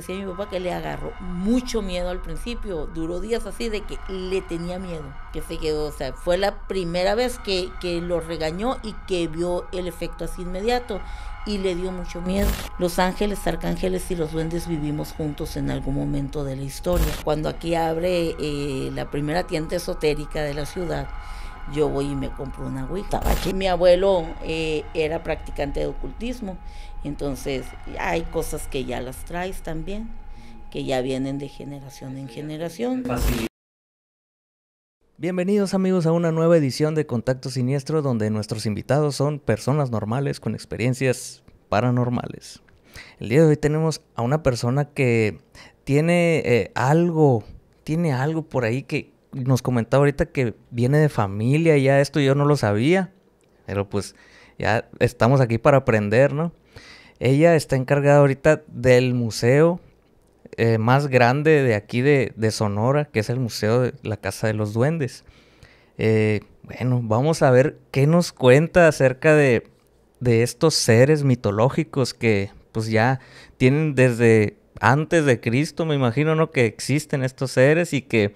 decía mi papá que le agarró mucho miedo al principio, duró días así de que le tenía miedo, que se quedó, o sea, fue la primera vez que, que lo regañó y que vio el efecto así inmediato y le dio mucho miedo. Los ángeles, arcángeles y los duendes vivimos juntos en algún momento de la historia. Cuando aquí abre eh, la primera tienda esotérica de la ciudad, yo voy y me compro una ouija. Mi abuelo eh, era practicante de ocultismo entonces, hay cosas que ya las traes también, que ya vienen de generación en generación. Bienvenidos amigos a una nueva edición de Contacto Siniestro donde nuestros invitados son personas normales con experiencias paranormales. El día de hoy tenemos a una persona que tiene eh, algo, tiene algo por ahí que nos comentaba ahorita que viene de familia, ya esto yo no lo sabía, pero pues ya estamos aquí para aprender, ¿no? Ella está encargada ahorita del museo eh, más grande de aquí de, Sonora, que es el Museo de la Casa de los Duendes. Eh, bueno, vamos a ver qué nos cuenta acerca de, de estos seres mitológicos que pues ya tienen desde antes de Cristo, me imagino, ¿no? Que existen estos seres y que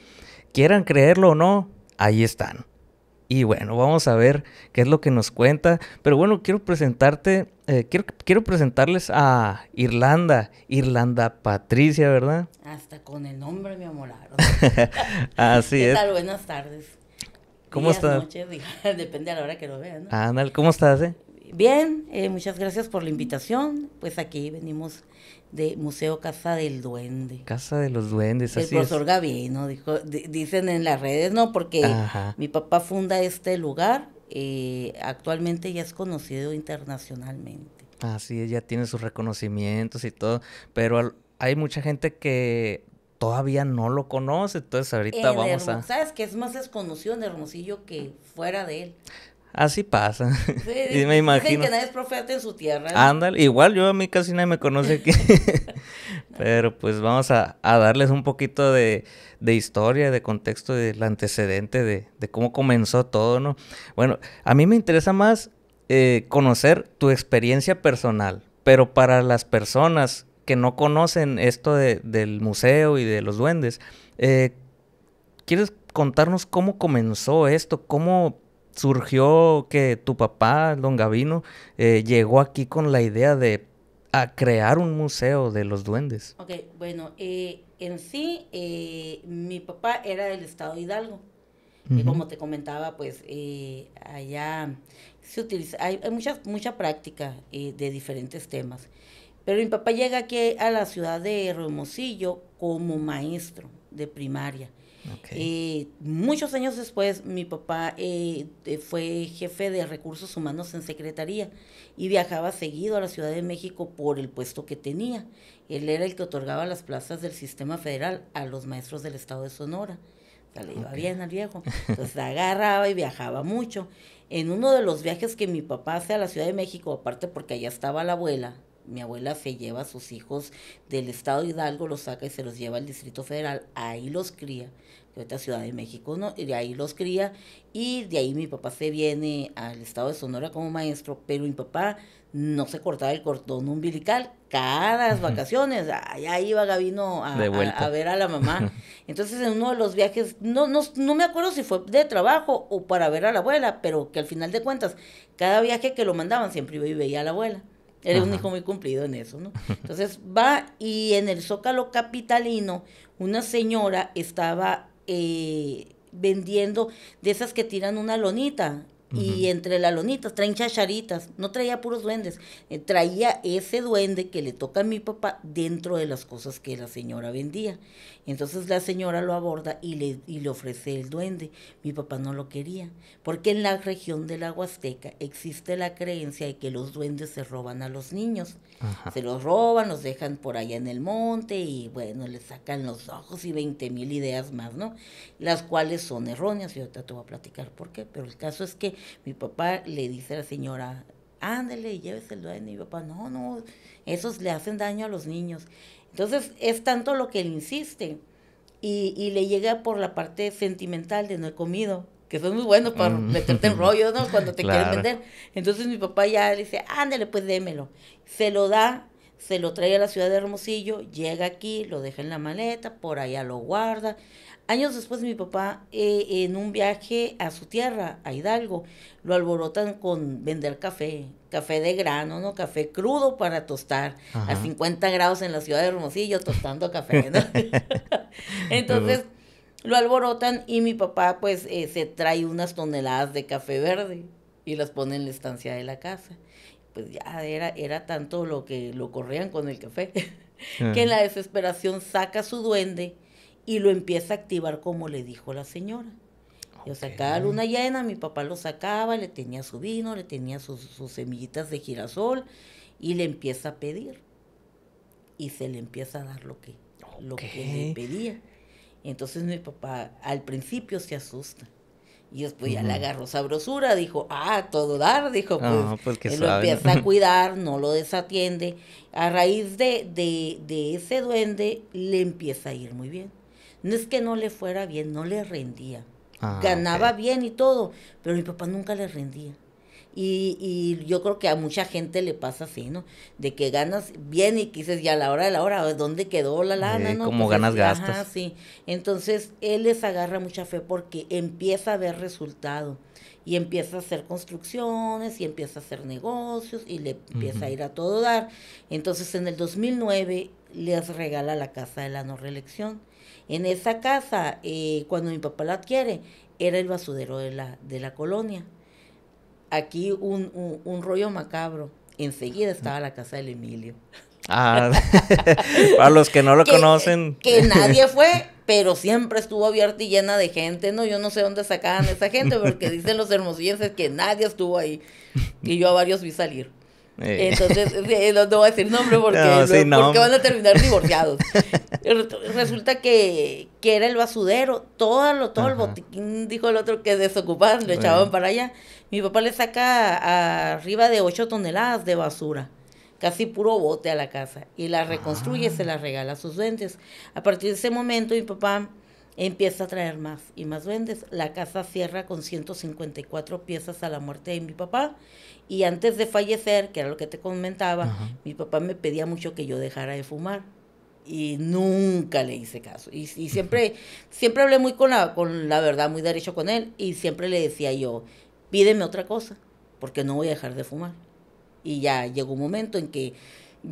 quieran creerlo o no, ahí están. Y bueno, vamos a ver qué es lo que nos cuenta. Pero bueno, quiero presentarte eh, quiero, quiero presentarles a Irlanda, Irlanda Patricia, ¿verdad? Hasta con el nombre me amolaron. Así ¿Qué es. Tal? Buenas tardes. ¿Cómo estás? Buenas Noches, depende a la hora que lo vean. ¿no? ¿cómo estás? Eh? Bien, eh, muchas gracias por la invitación. Pues aquí venimos de Museo Casa del Duende. Casa de los Duendes, así el profesor Gavino, dijo, dicen en las redes, ¿no? Porque mi papá funda este lugar eh, actualmente ya es conocido internacionalmente. Así es, ya tiene sus reconocimientos y todo, pero hay mucha gente que todavía no lo conoce, entonces ahorita vamos a... Sabes que es más desconocido en Hermosillo que fuera de él. Así pasa. Sí, y me imagino. que nadie es profeta en su tierra. Ándale, igual yo a mí casi nadie me conoce aquí. Pero pues vamos a darles un poquito de, de historia, de contexto, del antecedente, de, cómo comenzó todo, ¿no? Bueno, a mí me interesa más eh, conocer tu experiencia personal, pero para las personas que no conocen esto del museo y de los duendes, eh, ¿quieres contarnos cómo comenzó esto? ¿Cómo surgió que tu papá, don Gavino, eh, llegó aquí con la idea de a crear un museo de los duendes? Ok, bueno, eh, en sí, eh, mi papá era del estado Hidalgo. Y como te comentaba, pues eh, allá se utiliza, hay, mucha, práctica eh, de diferentes temas. Pero mi papá llega aquí a la ciudad de Hermosillo como maestro de primaria. Eh, muchos años después, mi papá eh, eh, fue jefe de recursos humanos en Secretaría y viajaba seguido a la Ciudad de México por el puesto que tenía. Él era el que otorgaba las plazas del sistema federal a los maestros del estado de Sonora. le iba bien al viejo. Entonces agarraba y viajaba mucho. En uno de los viajes que mi papá hace a la Ciudad de México, aparte porque allá estaba la abuela, mi abuela se lleva a sus hijos del estado de Hidalgo, los saca y se los lleva al Distrito Federal, ahí los cría, que ahorita Ciudad de México, ¿no? Y de ahí los cría, y de ahí mi papá se viene al estado de Sonora como maestro, pero mi papá no se cortaba el cordón umbilical cada las vacaciones, allá iba Gabino a, ver a la mamá. Entonces en uno de los viajes, no, no, no me acuerdo si fue de trabajo o para ver a la abuela, pero que al final de cuentas, cada viaje que lo mandaban siempre iba y veía a la abuela. Era un hijo muy cumplido en eso, ¿no? Entonces va y en el Zócalo Capitalino una señora estaba eh, vendiendo de esas que tiran una lonita y entre las lonitas traen chacharitas, no traía puros duendes, eh, traía ese duende que le toca a mi papá dentro de las cosas que la señora vendía. Entonces la señora lo aborda y le, y le ofrece el duende. Mi papá no lo quería, porque en la región de la Huasteca existe la creencia de que los duendes se roban a los niños. Se los roban, los dejan por allá en el monte y bueno, le sacan los ojos y veinte mil ideas más, ¿no? Las cuales son erróneas Yo te voy a platicar por qué. Pero el caso es que mi papá le dice a la señora, ándale, llévese el duende. Y mi papá, no, no, esos le hacen daño a los niños. Entonces es tanto lo que él insiste y, le llega por la parte sentimental de no he comido, que son muy bueno para mm. meterte en rollo, ¿no? Cuando te quieren vender. Entonces mi papá ya le dice, ándale, pues démelo. Se lo da, se lo trae a la ciudad de Hermosillo, llega aquí, lo deja en la maleta, por allá lo guarda. Años después mi papá eh, en un viaje a su tierra, a Hidalgo, lo alborotan con vender café, café de grano, ¿no? Café crudo para tostar a 50 grados en la ciudad de Hermosillo tostando café, Entonces lo alborotan y mi papá pues eh, se trae unas toneladas de café verde y las pone en la estancia de la casa. Pues ya era, era tanto lo que lo corrían con el café, que en la desesperación saca su duende y lo empieza a activar como le dijo la señora. Yo sacaba luna llena, mi papá lo sacaba, le tenía su vino, le tenía sus, semillitas de girasol y le empieza a pedir. Y se le empieza a dar lo que, lo que le pedía. Entonces mi papá al principio se asusta. Y después pues, ya le agarró sabrosura, dijo, ah, todo dar, dijo, ah, pues, pues lo empieza a cuidar, no lo desatiende. A raíz de, de, de ese duende le empieza a ir muy bien. No es que no le fuera bien, no le rendía. Ah, Ganaba bien y todo, pero mi papá nunca le rendía. Y, y, yo creo que a mucha gente le pasa así, ¿no? De que ganas bien y dices, ya a la hora de la hora, ¿dónde quedó la lana? ¿no? Como pues ganas, gastas. Entonces, él les agarra mucha fe porque empieza a ver resultado y empieza a hacer construcciones y empieza a hacer negocios y le empieza a ir a todo dar. Entonces, en el 2009 les regala la casa de la no reelección en esa casa, eh, cuando mi papá la adquiere, era el basudero de la, de la colonia. Aquí un, un, rollo macabro. Enseguida estaba la casa del Emilio. Ah, para los que no lo conocen. Que nadie fue, pero siempre estuvo abierta y llena de gente, ¿no? Yo no sé dónde sacaban esa gente, porque dicen los hermosillenses que nadie estuvo ahí. Y yo a varios vi salir. Eh. Entonces, no, voy a decir nombre porque, van a terminar divorciados. Resulta que, era el basudero, todo, lo, todo el botiquín, dijo el otro, que desocupaban, lo echaban para allá. Mi papá le saca arriba de 8 toneladas de basura casi puro bote a la casa y la reconstruye, ah. se la regala a sus dentes. A partir de ese momento mi papá Empieza a traer más y más duendes. La casa cierra con 154 piezas a la muerte de mi papá. Y antes de fallecer, que era lo que te comentaba, mi papá me pedía mucho que yo dejara de fumar. Y nunca le hice caso. Y, siempre, siempre hablé muy con la, con la verdad, muy derecho con él. Y siempre le decía yo, pídeme otra cosa, porque no voy a dejar de fumar. Y ya llegó un momento en que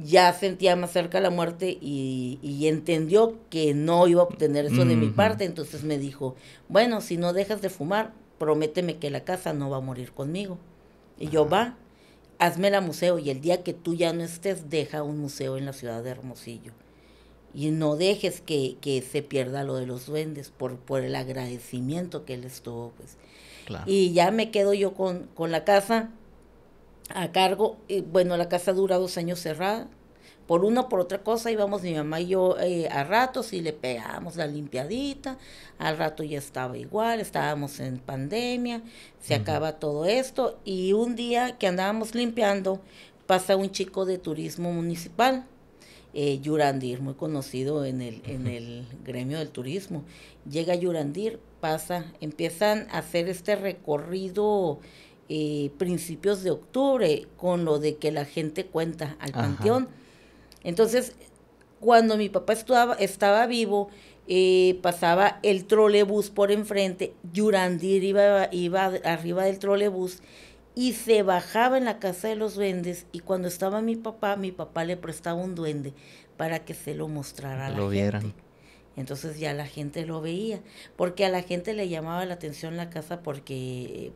ya sentía más cerca la muerte y, entendió que no iba a obtener eso de mi parte. Entonces me dijo, bueno, si no dejas de fumar, prométeme que la casa no va a morir conmigo. Y yo va, hazme la museo y el día que tú ya no estés, deja un museo en la ciudad de Hermosillo. Y no dejes que, que se pierda lo de los duendes por, por el agradecimiento que él estuvo. Pues. Y ya me quedo yo con, con la casa a cargo, y bueno, la casa dura dos años cerrada. Por una por otra cosa íbamos mi mamá y yo eh, a ratos y le pegábamos la limpiadita, al rato ya estaba igual, estábamos en pandemia, se acaba todo esto y un día que andábamos limpiando pasa un chico de turismo municipal, eh, Yurandir, muy conocido en el, en el gremio del turismo. Llega Yurandir, pasa, empiezan a hacer este recorrido eh, principios de octubre con lo de que la gente cuenta al panteón. Entonces, cuando mi papá estaba, estaba vivo, eh, pasaba el trolebús por enfrente, Yurandir iba, iba arriba del trolebús y se bajaba en la casa de los duendes y cuando estaba mi papá, mi papá le prestaba un duende para que se lo mostrara a la lo gente. Entonces ya la gente lo veía, porque a la gente le llamaba la atención la casa porque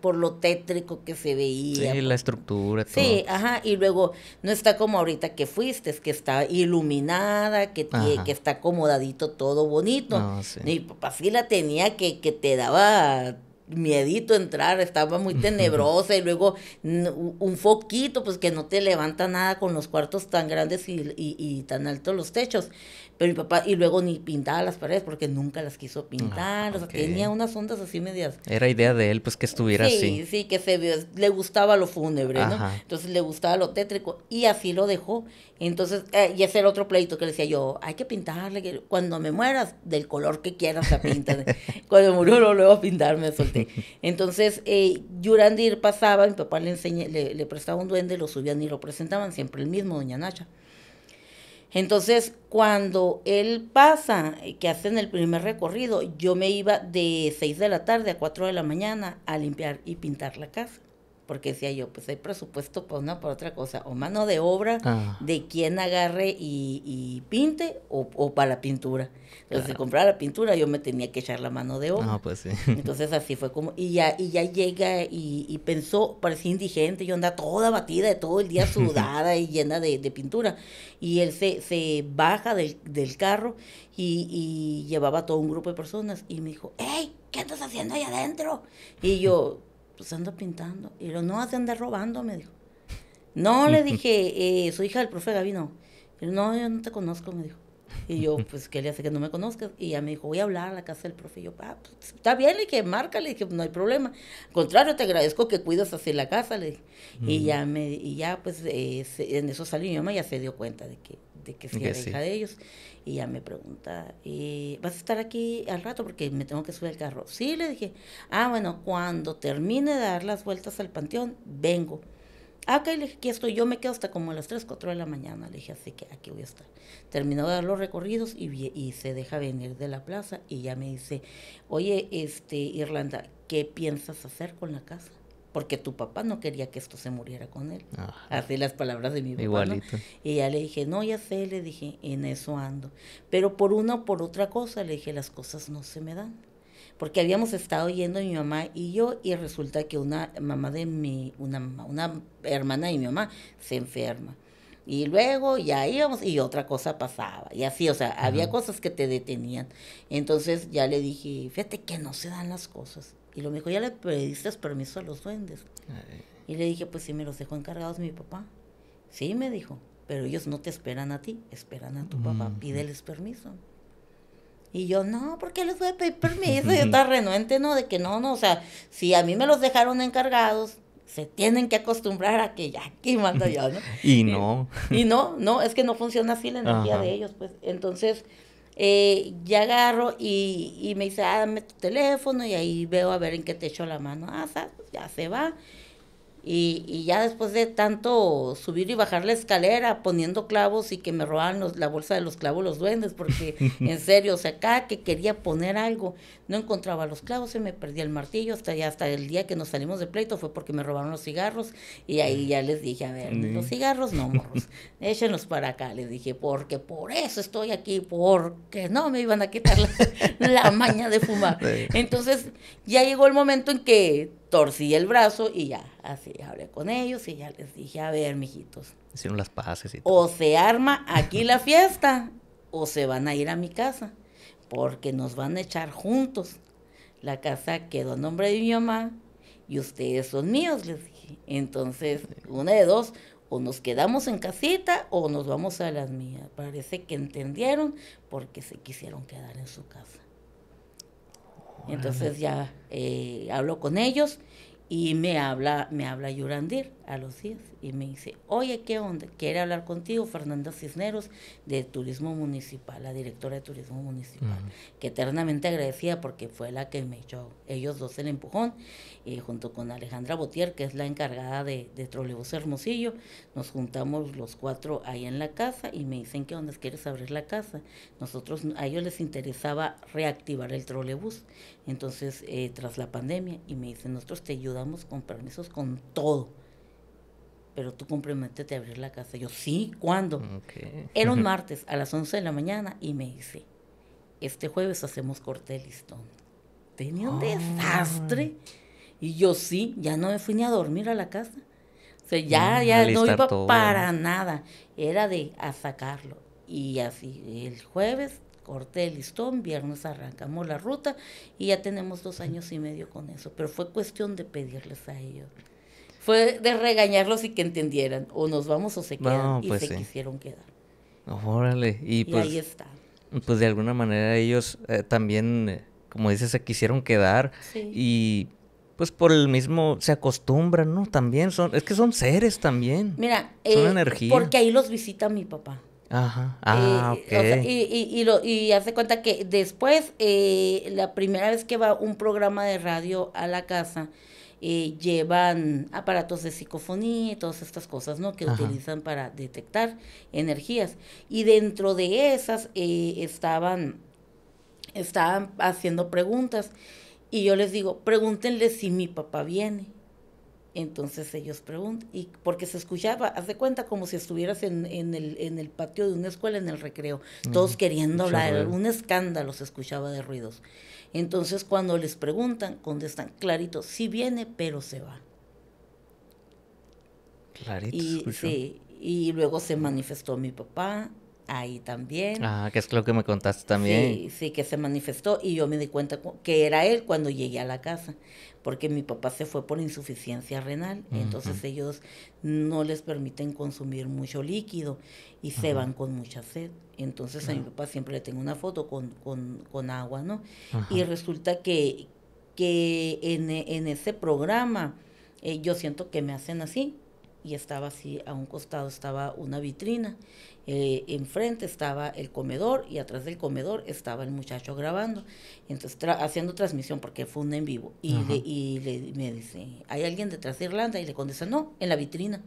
por lo tétrico que se veía. Sí, la estructura. Sí, ajá, y luego no está como ahorita que fuiste, es que está iluminada, que, que está acomodadito, todo bonito. No, Y papá sí la tenía que, que te daba miedito entrar, estaba muy tenebrosa y luego un foquito, pues que no te levanta nada con los cuartos tan grandes y, y tan altos los techos. Pero mi papá, y luego ni pintaba las paredes porque nunca las quiso pintar. O sea, ah, tenía unas ondas así medias. Era idea de él, pues que estuviera así. Sí, sí, que se le gustaba lo fúnebre, ¿no? Entonces le gustaba lo tétrico y así lo dejó. Entonces, eh, y ese era otro pleito que le decía yo, hay que pintarle, cuando me mueras, del color que quieras la pintar cuando murió, lo luego a pintar, me solté. Entonces, eh, Yurandir pasaba, mi papá le, enseñé, le, le prestaba un duende, lo subían y lo presentaban, siempre el mismo, Doña Nacha. Entonces, cuando él pasa, eh, que hacen el primer recorrido, yo me iba de 6 de la tarde a 4 de la mañana a limpiar y pintar la casa porque decía yo, pues hay presupuesto para pues, una, para otra cosa, o mano de obra ah. de quien agarre y, pinte, o, para la pintura. Entonces, si compraba la pintura, yo me tenía que echar la mano de obra. Ah, pues sí. Entonces, así fue como, y ya, y ya llega y, pensó, parecía indigente, yo andaba toda batida, todo el día sudada y llena de, pintura. Y él se, baja del, carro y, y llevaba todo un grupo de personas y me dijo, ¡Ey! ¿qué estás haciendo ahí adentro? Y yo pues anda pintando. Y lo no hace andar robando, me dijo. No, le dije, eh, hija del profe no, Y no, yo no te conozco, me dijo. Y yo, pues, ¿qué le hace que no me conozcas? Y ella me dijo, voy a hablar a la casa del profe. Y yo, ah, pues, está bien, le dije, márcale, le dije, no hay problema. Al contrario, te agradezco que cuidas así la casa, le dije. Y, mm. ya me, y ya, pues, eh, en eso salió mi mamá, ya se dio cuenta de que, de que sí era hija de ellos. Y ya me pregunta, ¿y vas a estar aquí al rato? Porque me tengo que subir al carro. Sí, le dije, ah, bueno, cuando termine de dar las vueltas al panteón, vengo. Acá, le dije, aquí estoy, yo me quedo hasta como a las 3, 4 de la mañana, le dije, así que aquí voy a estar. termino de dar los recorridos y, y se deja venir de la plaza y ya me dice, oye, este, Irlanda, ¿qué piensas hacer con la casa? porque tu papá no quería que esto se muriera con él. Ah. Así las palabras de mi papá. Igualito. Y ya le dije, no, ya sé, le dije, en eso ando. Pero por una o por otra cosa, le dije, las cosas no se me dan. Porque habíamos estado yendo mi mamá y yo, y resulta que una mamá de mi, una, una hermana de mi mamá se enferma y luego ya íbamos y otra cosa pasaba y así, o sea, había cosas que te detenían. Entonces ya le dije, fíjate que no se dan las cosas. Y lo me dijo, ya le pediste permiso a los duendes. Y le dije, pues si me los dejó encargados mi papá. Sí, me dijo, pero ellos no te esperan a ti, esperan a tu papá, mm. pídeles permiso. Y yo, no, ¿por qué les voy a pedir permiso? yo estaba renuente, ¿no? De que no, no, o sea, si a mí me los dejaron encargados, se tienen que acostumbrar a que ya aquí manda yo, ¿no? y no. y no, no, es que no funciona así la energía de ellos, pues. Entonces, eh, ya agarro y, y, me dice, dame tu teléfono y ahí veo a ver en qué te echo la mano. Ah, ya se va. Y, y, ya después de tanto subir y bajar la escalera poniendo clavos y que me robaban la bolsa de los clavos los duendes, porque en serio, o sea, cada que quería poner algo, no encontraba los clavos, y me perdía el martillo, hasta ya hasta el día que nos salimos de pleito fue porque me robaron los cigarros y ahí ya les dije, a ver, los cigarros no, morros, échenlos para acá, les dije, porque por eso estoy aquí, porque no me iban a quitar la, maña de fumar. Entonces ya llegó el momento en que torcí el brazo y ya, así hablé con ellos y ya les dije, a ver, mijitos. Hicieron las paces O se arma aquí la fiesta o se van a ir a mi casa porque nos van a echar juntos. La casa quedó a nombre de mi mamá y ustedes son míos, les dije. Entonces, una de dos, o nos quedamos en casita o nos vamos a las mías. Parece que entendieron porque se quisieron quedar en su casa. Entonces ya eh, hablo con ellos y me habla, me habla Yurandir a los 10 y me dice, oye, ¿qué onda? Quiere hablar contigo Fernanda Cisneros de Turismo Municipal, la directora de Turismo Municipal, que eternamente agradecía porque fue la que me echó ellos dos el empujón, eh, junto con Alejandra Botier, que es la encargada de, de Trolebús Hermosillo, nos juntamos los cuatro ahí en la casa y me dicen, ¿qué onda? ¿Quieres abrir la casa? Nosotros, a ellos les interesaba reactivar el trolebús, entonces, eh, tras la pandemia, y me dicen, nosotros te ayudamos con permisos, con todo pero tú comprometete a abrir la casa. Yo, sí, ¿cuándo? Era un martes a las 11 de la mañana y me dice, este jueves hacemos corte de listón. Tenía un ah. desastre. Y yo, sí, ya no me fui ni a dormir a la casa. O sea, ya, mm, ya no iba para nada. Era de a sacarlo. Y así, el jueves corté el listón, viernes arrancamos la ruta y ya tenemos dos años y medio con eso. Pero fue cuestión de pedirles a ellos fue de regañarlos y que entendieran, o nos vamos o se quedan, y pues se quisieron quedar. Órale, y, pues... Ahí está. Pues de alguna manera ellos eh, también, eh, como dices, se quisieron quedar y pues por el mismo se acostumbran, ¿no? También son, es que son seres también. Mira, eh, energía. Porque ahí los visita mi papá. Ajá. Ah, ok. y, y, hace cuenta que después, la primera vez que va un programa de radio a la casa, eh, llevan aparatos de psicofonía y todas estas cosas, ¿no? Que utilizan para detectar energías. Y dentro de esas eh, estaban, estaban haciendo preguntas. Y yo les digo, pregúntenle si mi papá viene. Entonces ellos preguntan, y porque se escuchaba, haz de cuenta como si estuvieras en, el, patio de una escuela en el recreo, todos queriendo hablar, un escándalo se escuchaba de ruidos. Entonces cuando les preguntan, contestan clarito, sí viene, pero se va. Clarito. Y, sí, y luego se manifestó mi papá, ahí también. Ah, que es lo que me contaste también. Sí, que se manifestó y yo me di cuenta que era él cuando llegué a la casa, porque mi papá se fue por insuficiencia renal, entonces ellos no les permiten consumir mucho líquido y se van con mucha sed. Entonces a mi papá siempre le tengo una foto con, con, con agua, ¿no? Y resulta que, que en, en ese programa eh, yo siento que me hacen así, y estaba así, a un costado estaba una vitrina eh, enfrente estaba el comedor y atrás del comedor estaba el muchacho grabando, entonces haciendo transmisión porque fue un en vivo. Y, y le, me dice, ¿hay alguien detrás de Irlanda? Y le contesta, no, en la vitrina,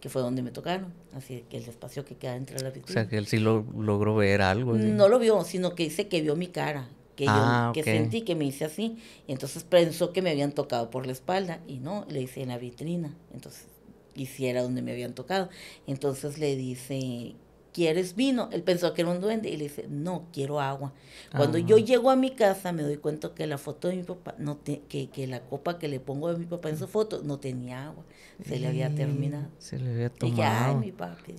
que fue donde me tocaron, así que el espacio que queda entre la vitrina. O sea, que él sí logró ver algo. ¿eh? No lo vio, sino que dice que vio mi cara. Que, yo, ah, sentí que me hice así, entonces pensó que me habían tocado por la espalda, y no, le hice en la vitrina, entonces hiciera donde me habían tocado. Entonces le dice ¿quieres vino? Él pensó que era un duende y le dice, no, quiero agua. Cuando yo ah. llego a mi casa me doy cuenta que la foto de mi papá, no que, la copa que le pongo de mi papá en su foto no tenía agua, se le había terminado. Se le había tomado. Y ya, mi papi,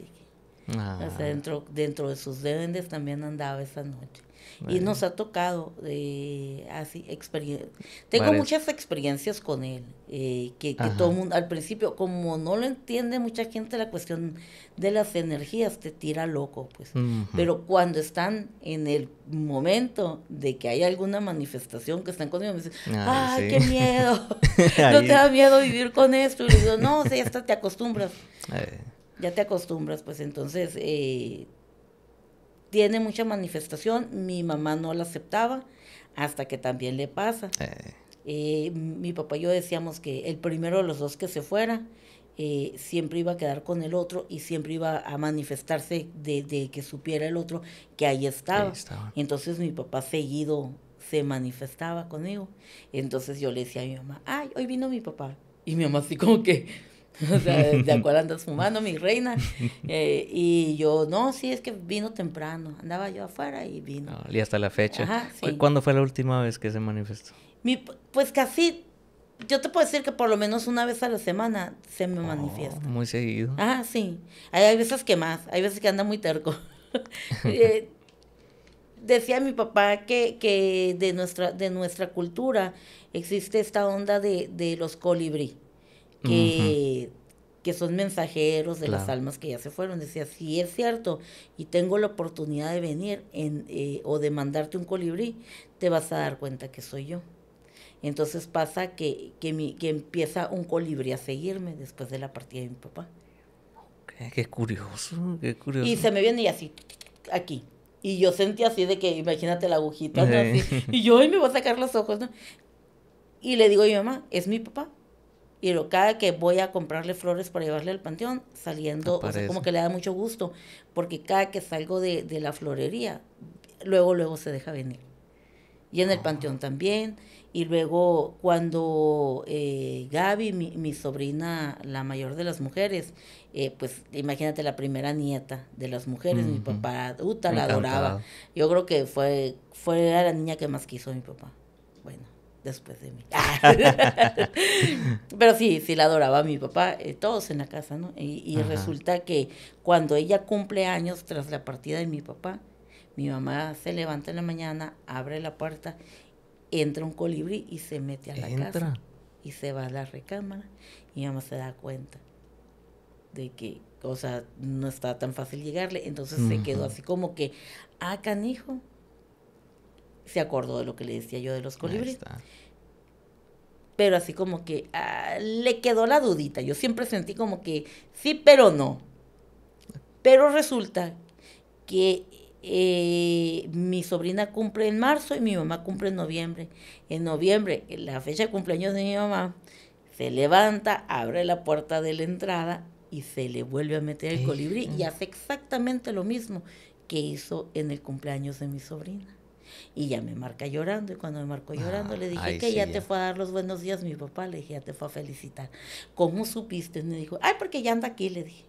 O sea, ah. dentro, dentro de sus duendes también andaba esa noche. Y nos ha tocado eh, así experiencia. Tengo muchas experiencias con él, eh, que, que todo mundo, al principio, como no lo entiende mucha gente la cuestión de las energías, te tira loco, pues. Pero cuando están en el momento de que hay alguna manifestación que están conmigo, me dicen, ah, ay, qué miedo, no te da miedo vivir con esto. Y yo digo, no, o sea, ya está, te acostumbras. Eh. Ya te acostumbras, pues entonces... Eh, tiene mucha manifestación, mi mamá no la aceptaba hasta que también le pasa. Eh. Eh, mi papá y yo decíamos que el primero de los dos que se fuera eh, siempre iba a quedar con el otro y siempre iba a manifestarse de, que supiera el otro que ahí estaba. ahí estaba. Entonces mi papá seguido se manifestaba conmigo. Entonces yo le decía a mi mamá, ay, hoy vino mi papá. Y mi mamá así como que o sea, ¿de acuerdo andas fumando, mi reina? Eh, y yo, no, sí, es que vino temprano, andaba yo afuera y vino. Ah, y hasta la fecha. Ajá, ¿Cuándo fue la última vez que se manifestó? pues casi, yo te puedo decir que por lo menos una vez a la semana se me oh, manifiesta. Muy seguido. Ah, sí. Hay, veces que más, hay veces que anda muy terco. Eh, decía mi papá que, que, de, nuestra, de nuestra cultura existe esta onda de, de los colibrí que, que son mensajeros de las almas que ya se fueron. Decía, si es cierto, y tengo la oportunidad de venir en, eh, o de mandarte un colibrí, te vas a dar cuenta que soy yo. Entonces pasa que, mi, que empieza un colibrí a seguirme después de la partida de mi papá. qué curioso, qué curioso. Y se me viene y así, aquí. Y yo sentí así de que, imagínate la agujita, y yo, y me voy a sacar los ojos, ¿no? Y le digo a mi mamá, es mi papá. Y lo, cada que voy a comprarle flores para llevarle al panteón, saliendo, o sea, como que le da mucho gusto, porque cada que salgo de, la florería, luego, luego se deja venir. Y en el ah. panteón también. Y luego cuando eh, Gaby, mi, mi, sobrina, la mayor de las mujeres, eh, pues imagínate la primera nieta de las mujeres, mi papá, Uta, la adoraba. Yo creo que fue, fue la niña que más quiso mi papá después de mí. Pero sí, sí la adoraba mi papá, eh, todos en la casa, ¿no? Y, resulta que cuando ella cumple años tras la partida de mi papá, mi mamá se levanta en la mañana, abre la puerta, entra un colibrí y se mete a la entra. casa. Y se va a la recámara y mi mamá se da cuenta de que, o sea, no está tan fácil llegarle. Entonces se quedó así como que, ah, canijo, se acordó de lo que le decía yo de los colibríes. Pero así como que ah, le quedó la dudita. Yo siempre sentí como que sí, pero no. Pero resulta que eh, mi sobrina cumple en marzo y mi mamá cumple en noviembre. En noviembre, en la fecha de cumpleaños de mi mamá, se levanta, abre la puerta de la entrada y se le vuelve a meter el colibrí y hace exactamente lo mismo que hizo en el cumpleaños de mi sobrina. Y ya me marca llorando. Y cuando me marcó llorando, ah, le dije que ya, te fue a dar los buenos días mi papá. Le dije, ya te fue a felicitar. ¿Cómo supiste? Me dijo, ay, porque ya anda aquí, le dije.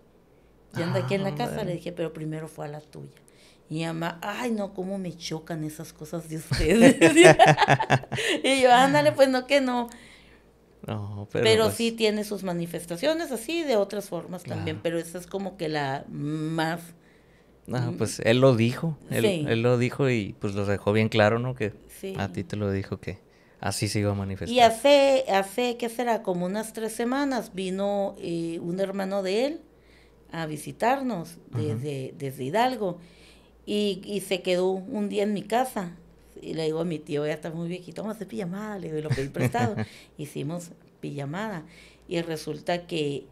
Ya anda aquí en la ah, casa, le dije, pero primero fue a la tuya. Y mamá, ay, no, cómo me chocan esas cosas de ustedes. y yo, ándale, pues no, que no. No, pero, pues sí tiene sus manifestaciones así, de otras formas también, pero esa es como que la más no pues él lo dijo, él, lo dijo y pues lo dejó bien claro, ¿no? Que a ti te lo dijo que así se iba a manifestar. Y hace, hace, ¿qué será? Como unas tres semanas vino eh, un hermano de él a visitarnos desde, desde Hidalgo y, y, se quedó un día en mi casa. Y le digo a mi tío, ya está muy viejito, vamos a hacer pijamada, le doy lo que he prestado. Hicimos pijamada y resulta que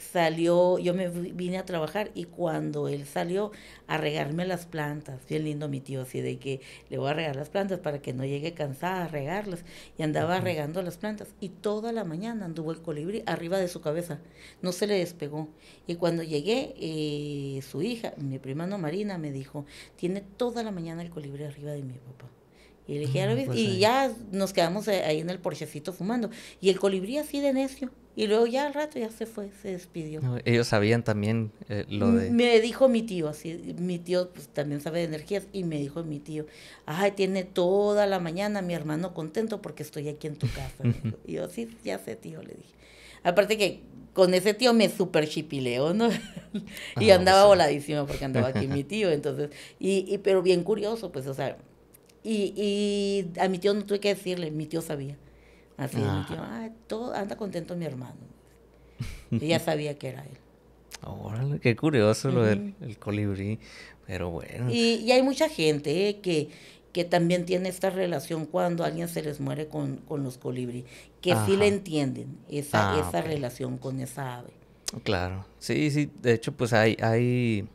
salió, yo me vine a trabajar y cuando él salió a regarme las plantas, bien lindo mi tío, así de que le voy a regar las plantas para que no llegue cansada a regarlas, y andaba regando las plantas, y toda la mañana anduvo el colibrí arriba de su cabeza, no se le despegó, y cuando llegué, eh, su hija, mi prima no Marina, me dijo, tiene toda la mañana el colibrí arriba de mi papá. Y ah, pues y ya nos quedamos eh, ahí en el porchecito fumando. Y el colibrí así de necio. Y luego ya al rato ya se fue, se despidió. ellos sabían también eh, lo de... Me dijo mi tío, así, mi tío pues, también sabe de energías, y me dijo mi tío, ay, tiene toda la mañana mi hermano contento porque estoy aquí en tu casa. y yo, sí, ya sé, tío, le dije. Aparte que con ese tío me super chipileo, ¿no? y ah, andaba pues voladísimo porque andaba aquí mi tío, entonces, y, pero bien curioso, pues, o sea, y, y a mi tío no tuve que decirle, mi tío sabía. Así, mi ah. tío, ah, todo, anda contento mi hermano. ya sabía que era él. Órale, qué curioso lo del colibrí, pero bueno. Y, hay mucha gente eh, que, que también tiene esta relación cuando alguien se les muere con, los colibrí, que sí le entienden esa, ah, relación con esa ave. Claro, sí, sí, de hecho pues hay, hay,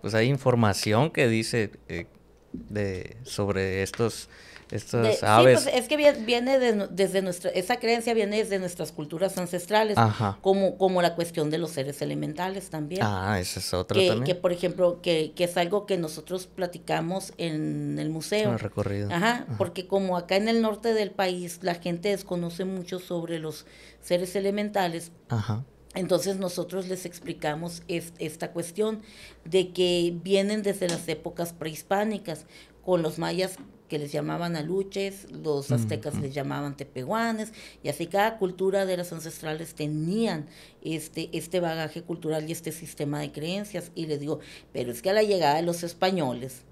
pues hay información que dice eh, de sobre estos estos aves. Sí, pues es que viene desde nuestra, esa creencia viene desde nuestras culturas ancestrales, como como la cuestión de los seres elementales también. Ah, esa es otra que, también. Que por ejemplo, que, que, es algo que nosotros platicamos en el museo. En ah, recorrido. Ajá, porque como acá en el norte del país la gente desconoce mucho sobre los seres elementales. Ajá entonces nosotros les explicamos esta cuestión de que vienen desde las épocas prehispánicas, con los mayas que les llamaban aluches, los mm, aztecas mm. les llamaban tepehuanes, y así cada cultura de las ancestrales tenían este, este bagaje cultural y este sistema de creencias. Y les digo, pero es que a la llegada de los españoles,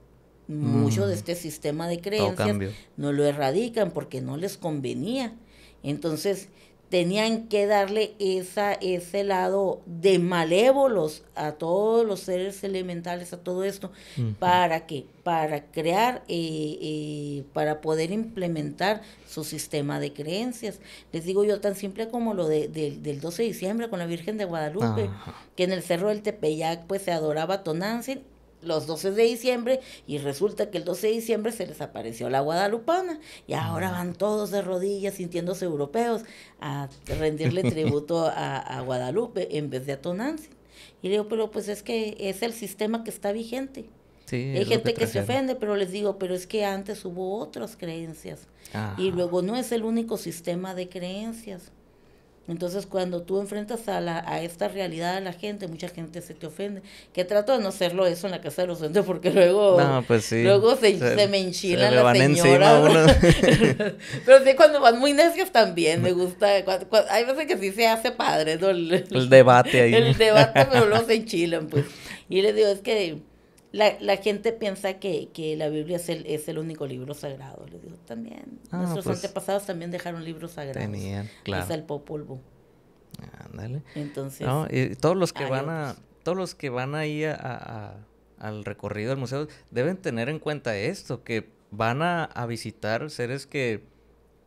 mucho de mm. este sistema de creencias no lo erradican porque no les convenía. Entonces, tenían que darle esa, ese lado de malévolos a todos los seres elementales, a todo esto, para que, para crear, eh, eh, para poder implementar su sistema de creencias. Les digo yo, tan simple como lo de, del 12 de diciembre con la Virgen de Guadalupe, que en el Cerro del Tepeyac pues se adoraba Tonantzin los 12 de diciembre y resulta que el 12 de diciembre se les apareció la guadalupana y ahora van todos de rodillas sintiéndose europeos a rendirle tributo a, Guadalupe en vez de a Tonantzin. Y digo, pero pues es que es el sistema que está vigente. Hay gente que, se ofende, pero les digo, pero es que antes hubo otras creencias. Y luego no es el único sistema de creencias. Entonces, cuando tú enfrentas a, la, a esta realidad a la gente, mucha gente se te ofende. Que trato de no hacerlo eso en la casa de los dueños, porque luego, no, pues sí. luego se, se, me enchilan se las Pero sí, cuando van muy necios también, me gusta. hay veces que sí se hace padre, el, debate ahí. El debate, pero luego se enchilan, pues. Y les digo, es que la, la gente piensa que, que, la Biblia es el, es el único libro sagrado. le digo, también. Ah, nuestros pues, antepasados también dejaron libros sagrados. Tenían, claro. el Popol Ándale. Entonces. y todos los que van a. Todos los que van ahí a, al recorrido del museo deben tener en cuenta esto, que van a, visitar seres que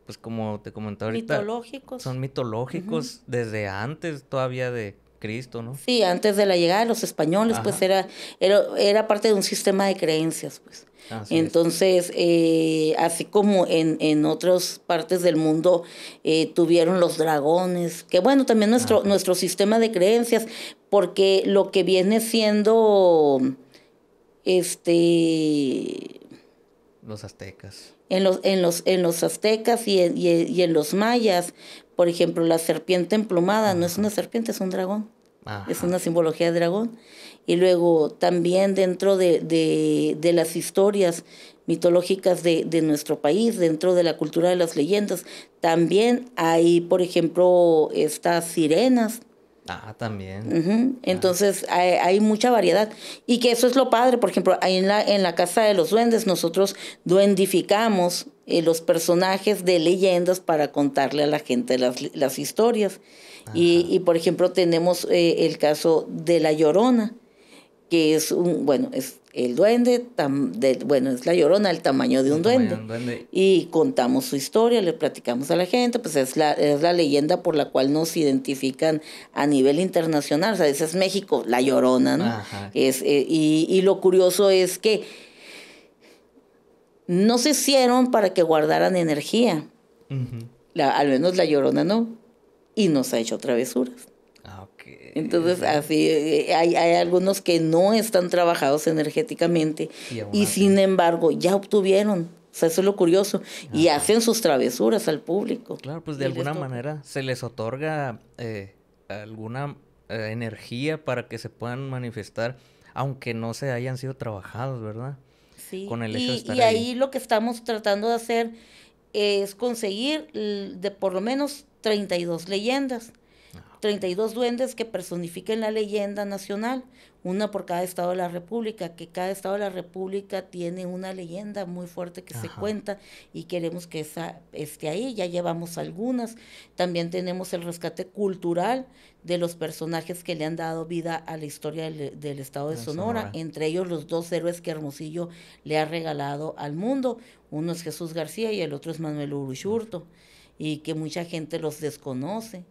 pues como te comentaba ahorita, mitológicos. son mitológicos desde antes todavía de, Cristo, ¿no? Sí, antes de la llegada de los españoles, pues era, era, parte de un sistema de creencias, pues. Entonces, eh, así como en, otras partes del mundo eh, tuvieron los dragones, que bueno, también nuestro, nuestro sistema de creencias, porque lo que viene siendo, este... Los aztecas. En los, en los, en los aztecas y en, los mayas, por ejemplo, la serpiente emplumada no es una serpiente, es un dragón. Es una simbología de dragón. Y luego también dentro de, las historias mitológicas de, nuestro país, dentro de la cultura de las leyendas, también hay, por ejemplo, estas sirenas. Ah, también. Ah. Entonces hay, mucha variedad. Y que eso es lo padre. Por ejemplo, ahí en la, en la Casa de los Duendes nosotros duendificamos eh, los personajes de leyendas para contarle a la gente las, historias. Y, por ejemplo tenemos eh, el caso de La Llorona, que es un, bueno, es el duende, bueno, es La Llorona, el tamaño de un, duende. Y contamos su historia, le platicamos a la gente, pues es la, es la leyenda por la cual nos identifican a nivel internacional, o sea, ese es México, La Llorona, ¿no? Es, eh, y, y lo curioso es que no se hicieron para que guardaran energía. al menos la llorona no. Y nos ha hecho travesuras. Ah, Entonces, así, eh, hay, algunos que no están trabajados energéticamente y, sin embargo ya obtuvieron o sea, eso es lo curioso. y ah, hacen sus travesuras al público. Claro, pues de alguna manera se les otorga eh, alguna eh, energía para que se puedan manifestar, aunque no se hayan sido trabajados, ¿verdad? y, ahí. ahí. lo que estamos tratando de hacer es conseguir de por lo menos 32 leyendas, 32 duendes que personifiquen la leyenda nacional una por cada estado de la República, que cada estado de la República tiene una leyenda muy fuerte que se cuenta y queremos que esa esté ahí, ya llevamos algunas. También tenemos el rescate cultural de los personajes que le han dado vida a la historia del, estado de, Sonora, Sonora, entre ellos los dos héroes que Hermosillo le ha regalado al mundo, uno es Jesús García y el otro es Manuel Uruchurto, y que mucha gente los desconoce.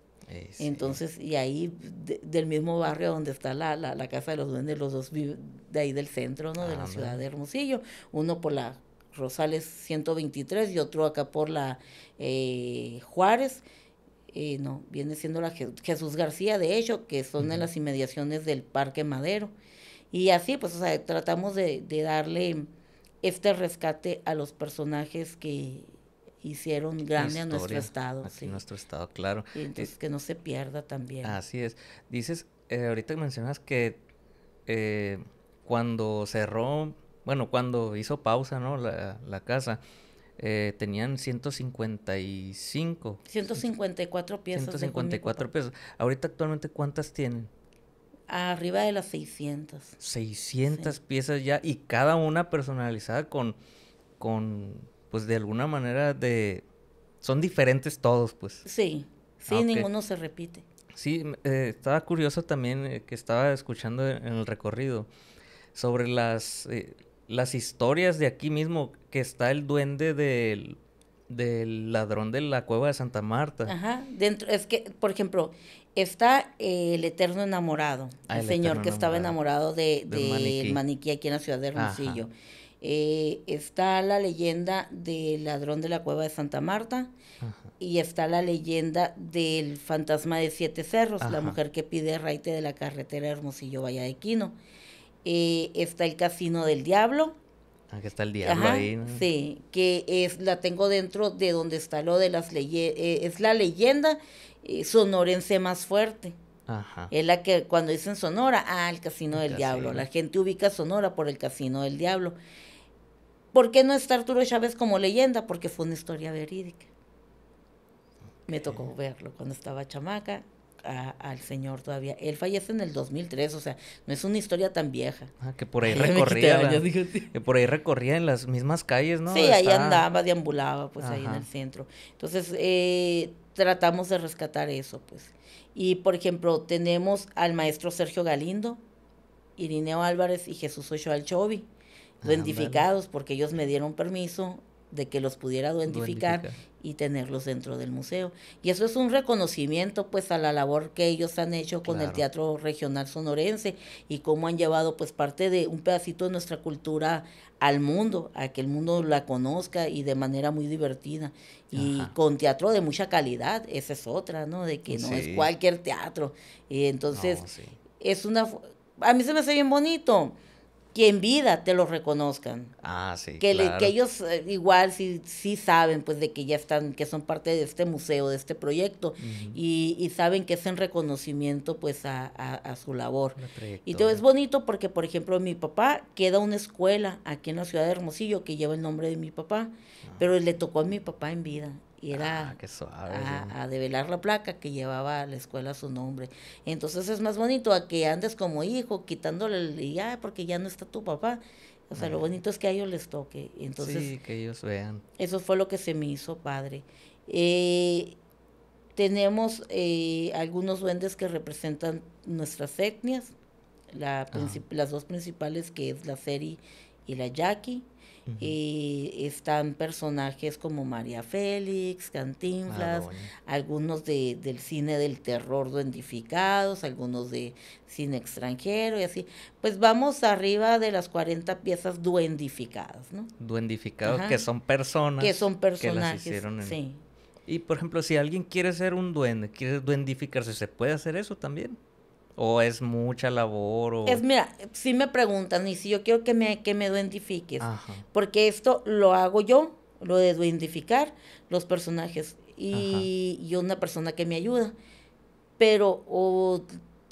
Entonces, y ahí del mismo barrio donde está la, casa de los duendes, los dos de ahí del centro, ¿no? De la ciudad de Hermosillo. Uno por la Rosales 123 y otro acá por la eh, Juárez. Eh, no, viene siendo la Jesús García, de hecho, que son en las inmediaciones del Parque Madero. Y así, pues, o sea, tratamos de, de darle este rescate a los personajes que, hicieron grande a nuestro estado. sí. nuestro estado, claro. Y entonces eh, que no se pierda también. Así es. Dices, eh, ahorita mencionas que eh, cuando cerró, bueno, cuando hizo pausa, ¿no? La, casa, tenían 155. 154 piezas. 154 piezas. Ahorita actualmente, ¿cuántas tienen? Arriba de las 600. 600 piezas ya y cada una personalizada con, con pues de alguna manera de... Son diferentes todos, pues. Sí, sí, ah, ninguno se repite. Sí, eh, estaba curioso también eh, que estaba escuchando en el recorrido sobre las, eh, las historias de aquí mismo, que está el duende del del ladrón de la cueva de Santa Marta. Ajá, dentro, es que, por ejemplo, está eh, el eterno enamorado, ah, el, señor que estaba enamorado de, maniquí. aquí en la ciudad de Hermosillo. Eh, está la leyenda del ladrón de la cueva de Santa Marta y está la leyenda del fantasma de Siete Cerros, la mujer que pide raite de la carretera Hermosillo Valladequino. Eh, está el casino del diablo Ah, que está el diablo ahí. Sí, que es, la tengo dentro de donde está lo de las leyes, eh, es la leyenda eh, sonorense más fuerte. Ajá. Es la que cuando dicen Sonora, ah, el Casino del Diablo. La gente ubica Sonora por el Casino del Diablo. ¿Por qué no está Arturo Chávez como leyenda? Porque fue una historia verídica. Me tocó verlo cuando estaba chamaca al Señor todavía. Él fallece en el 2003, o sea, no es una historia tan vieja. Ah, que por ahí recorría. Que por ahí recorría en las mismas calles, ¿no? Sí, ahí andaba, deambulaba, pues ahí en el centro. Entonces, eh, tratamos de rescatar eso, pues. Y, por ejemplo, tenemos al maestro Sergio Galindo, Irineo Álvarez y Jesús Ochoa Alchovi, identificados porque ellos me dieron permiso de que los pudiera identificar, y tenerlos dentro del museo. Y eso es un reconocimiento pues a la labor que ellos han hecho con el Teatro Regional Sonorense y cómo han llevado pues parte de un pedacito de nuestra cultura al mundo, a que el mundo la conozca y de manera muy divertida. Y con teatro de mucha calidad, esa es otra, ¿no? De que no es cualquier teatro. Y entonces es una... A mí se me hace bien bonito que en vida te lo reconozcan. Ah, sí. Que, ellos eh, igual sí, sí saben, pues, de que ya están, que son parte de este museo, de este proyecto, y, saben que es en reconocimiento, pues, a, su labor. Y todo es bonito porque, por ejemplo, mi papá queda una escuela aquí en la ciudad de Hermosillo que lleva el nombre de mi papá, ah. pero le tocó a mi papá en vida. Y ah, a, a, develar la placa que llevaba a la escuela su nombre. Entonces es más bonito a que andes como hijo, quitándole ya, porque ya no está tu papá. O sea, lo bonito es que a ellos les toque. Entonces, sí, que ellos vean. Eso fue lo que se me hizo padre. Eh, tenemos eh, algunos duendes que representan nuestras etnias, las dos principales que es la Seri y la Jackie y están personajes como María Félix, Cantinflas, ah, algunos de, del cine del terror duendificados, algunos de cine extranjero y así. Pues vamos arriba de las 40 piezas duendificadas, ¿no? Duendificados que son personas. Que son personajes. sí. Y por ejemplo, si alguien quiere ser un duende, quiere duendificarse, ¿se puede hacer eso también? ¿O es mucha labor? O... Es, mira, si me preguntan y si yo quiero que me, que me identifiques, porque esto lo hago yo, lo de identificar los personajes y, y una persona que me ayuda. Pero o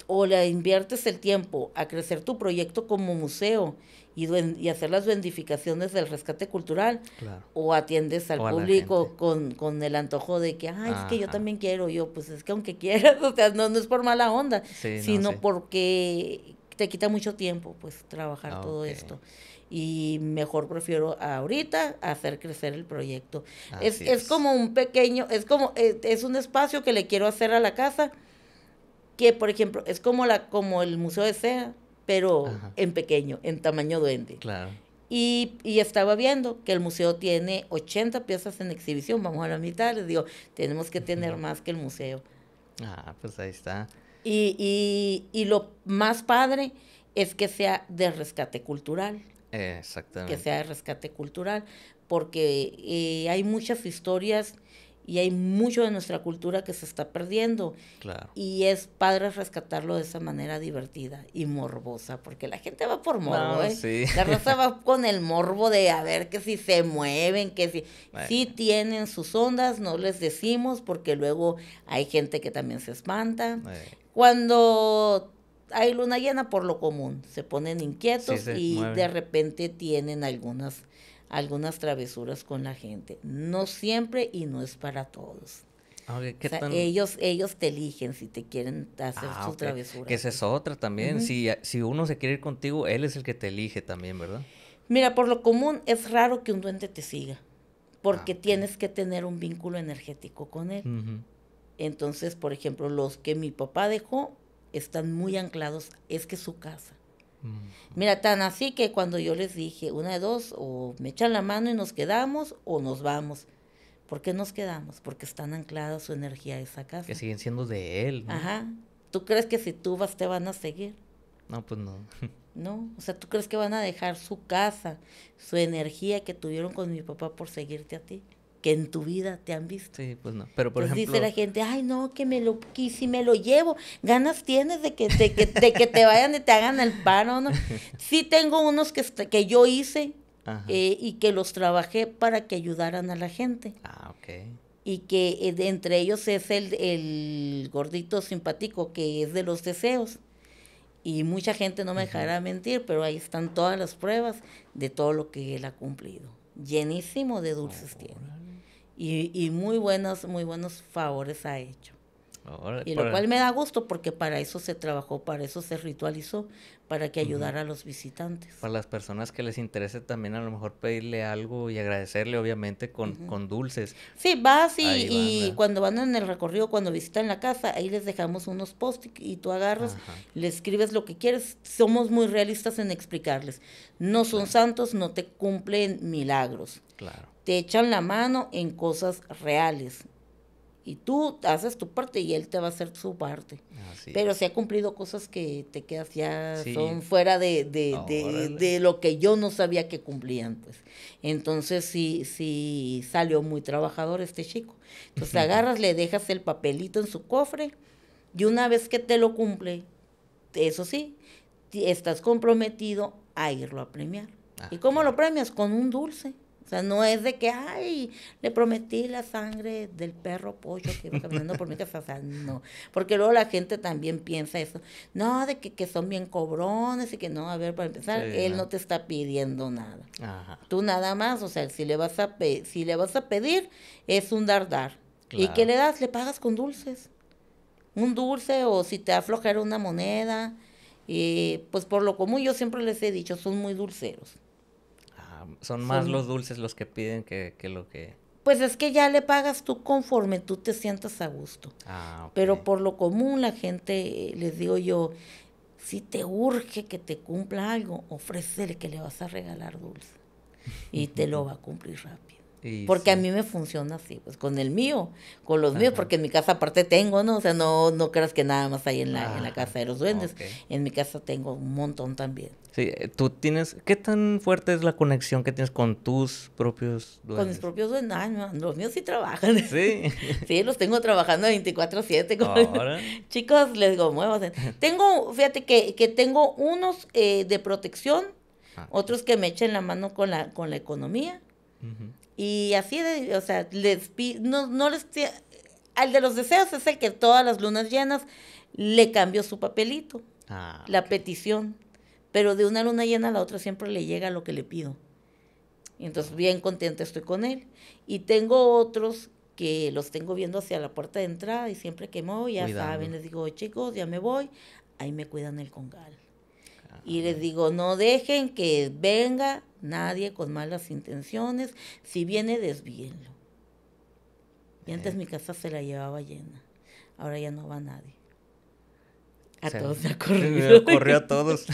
o le inviertes el tiempo a crecer tu proyecto como museo y, y hacer las vendificaciones del rescate cultural, o atiendes al público con, con, el antojo de que, ay, es que yo también quiero, yo, pues es que aunque quieras, o sea, no, no es por mala onda, sino porque te quita mucho tiempo, pues, trabajar ah, todo esto y mejor prefiero ahorita hacer crecer el proyecto. Es, es, como un pequeño, es como, es, eh, es, un espacio que le quiero hacer a la casa que, por ejemplo, es como, la, como el Museo de SEA, pero en pequeño, en tamaño duende. Claro. Y, estaba viendo que el museo tiene 80 piezas en exhibición, vamos a la mitad, les digo, tenemos que tener más que el museo. Ah, pues ahí está. Y, y, lo más padre es que sea de rescate cultural. exactamente. Que sea de rescate cultural, porque eh, hay muchas historias y hay mucho de nuestra cultura que se está perdiendo. Y es padre rescatarlo de esa manera divertida y morbosa, porque la gente va por morbo, ¿eh? La raza va con el morbo de a ver que si se mueven, que si tienen sus ondas, no les decimos porque luego hay gente que también se espanta. Cuando hay luna llena por lo común, se ponen inquietos y de repente tienen algunas algunas travesuras con la gente. No siempre y no es para todos. Ah, ellos, ellos te eligen si te quieren hacer ah, su travesura. Que esa es otra también. si, si uno se quiere ir contigo, él es el que te elige también, ¿verdad? Mira, por lo común es raro que un duende te siga, porque ah, tienes que tener un vínculo energético con él. Entonces, por ejemplo, los que mi papá dejó están muy anclados, es que su casa. Mira, tan así que cuando yo les dije, una de dos, o me echan la mano y nos quedamos, o nos vamos. ¿Por qué nos quedamos? Porque están ancladas su energía a esa casa. Que siguen siendo de él. Ajá. ¿Tú crees que si tú vas te van a seguir? No, pues no. No, o sea, ¿tú crees que van a dejar su casa, su energía que tuvieron con mi papá por seguirte a ti? que en tu vida te han visto. Sí, pues no. Pero por ejemplo. Dice la gente, ay, no, que me lo que me lo llevo. Ganas tienes de que, que, te vayan y te hagan el paro, ¿no? Sí, tengo unos que, que yo hice eh, y que los trabajé para que ayudaran a la gente. Ah, ok. Y que eh, entre ellos es el, el gordito simpático que es de los deseos y mucha gente no me dejará mentir, pero ahí están todas las pruebas de todo lo que él ha cumplido. Llenísimo de dulces tiene y, muy buenos, muy buenos favores ha hecho. y lo cual me da gusto porque para eso se trabajó, para eso se ritualizó, para que ayudara a los visitantes. Para las personas que les interese también a lo mejor pedirle algo y agradecerle obviamente con, con dulces. Sí, vas y, cuando van en el recorrido, cuando visitan la casa, ahí les dejamos unos post y tú agarras, le escribes lo que quieres. Somos muy realistas en explicarles. No son santos, no te cumplen milagros. Claro te echan la mano en cosas reales. Y tú haces tu parte y él te va a hacer su parte. Pero se ha cumplido cosas que te quedas ya, son fuera de, lo que yo no sabía que cumplían. antes. Pues. Entonces sí, sí salió muy trabajador este chico. Entonces agarras, le dejas el papelito en su cofre y una vez que te lo cumple, eso sí, estás comprometido a irlo a premiar. ¿Y ah, cómo lo premias? Con un dulce. O sea, no es de que, ay, le prometí la sangre del perro pollo que iba caminando por mi casa. O sea, no. Porque luego la gente también piensa eso. No, de que, son bien cobrones y que no, a ver, para empezar, él no. te está pidiendo nada. Tú nada más, o sea, si le vas a, si le vas a pedir, es un dar-dar. ¿Y qué le das? Le pagas con dulces. Un dulce o si te aflojara una moneda. Y pues por lo común yo siempre les he dicho, son muy dulceros son más los dulces los que piden que, lo que... Pues es que ya le pagas tú conforme tú te sientas a gusto. Ah, Pero por lo común la gente, eh, les digo yo, si te urge que te cumpla algo, ofrécele que le vas a regalar dulce. Y te lo va a cumplir rápido porque a mí me funciona así, pues con el mío, con los míos, porque en mi casa aparte tengo, ¿no? O sea, no, no creas que nada más hay en la, ah, casa de los duendes. En mi casa tengo un montón también. Sí, eh, tú tienes, ¿qué tan fuerte es la conexión que tienes con tus propios duendes? Con mis propios duendes, los míos sí trabajan. Sí. sí, los tengo trabajando 24-7. Chicos, les digo, muevan. Tengo, fíjate que, que tengo unos eh, de protección, ah. otros que me echen la mano con la, con la economía. Y así, de, o sea, les no, no les... Al de los deseos es el que todas las lunas llenas le cambió su papelito, ah, la petición. Pero de una luna llena a la otra siempre le llega lo que le pido. Y entonces bien contenta estoy con él. Y tengo otros que los tengo viendo hacia la puerta de entrada y siempre que me voy, ya saben, les digo, chicos, ya me voy, ahí me cuidan el congal. Ah, y les digo, no dejen que venga nadie con malas intenciones, si viene desvíenlo. Y antes mi casa se la llevaba llena, ahora ya no va nadie. A todos me ha corrido. corrió a todos.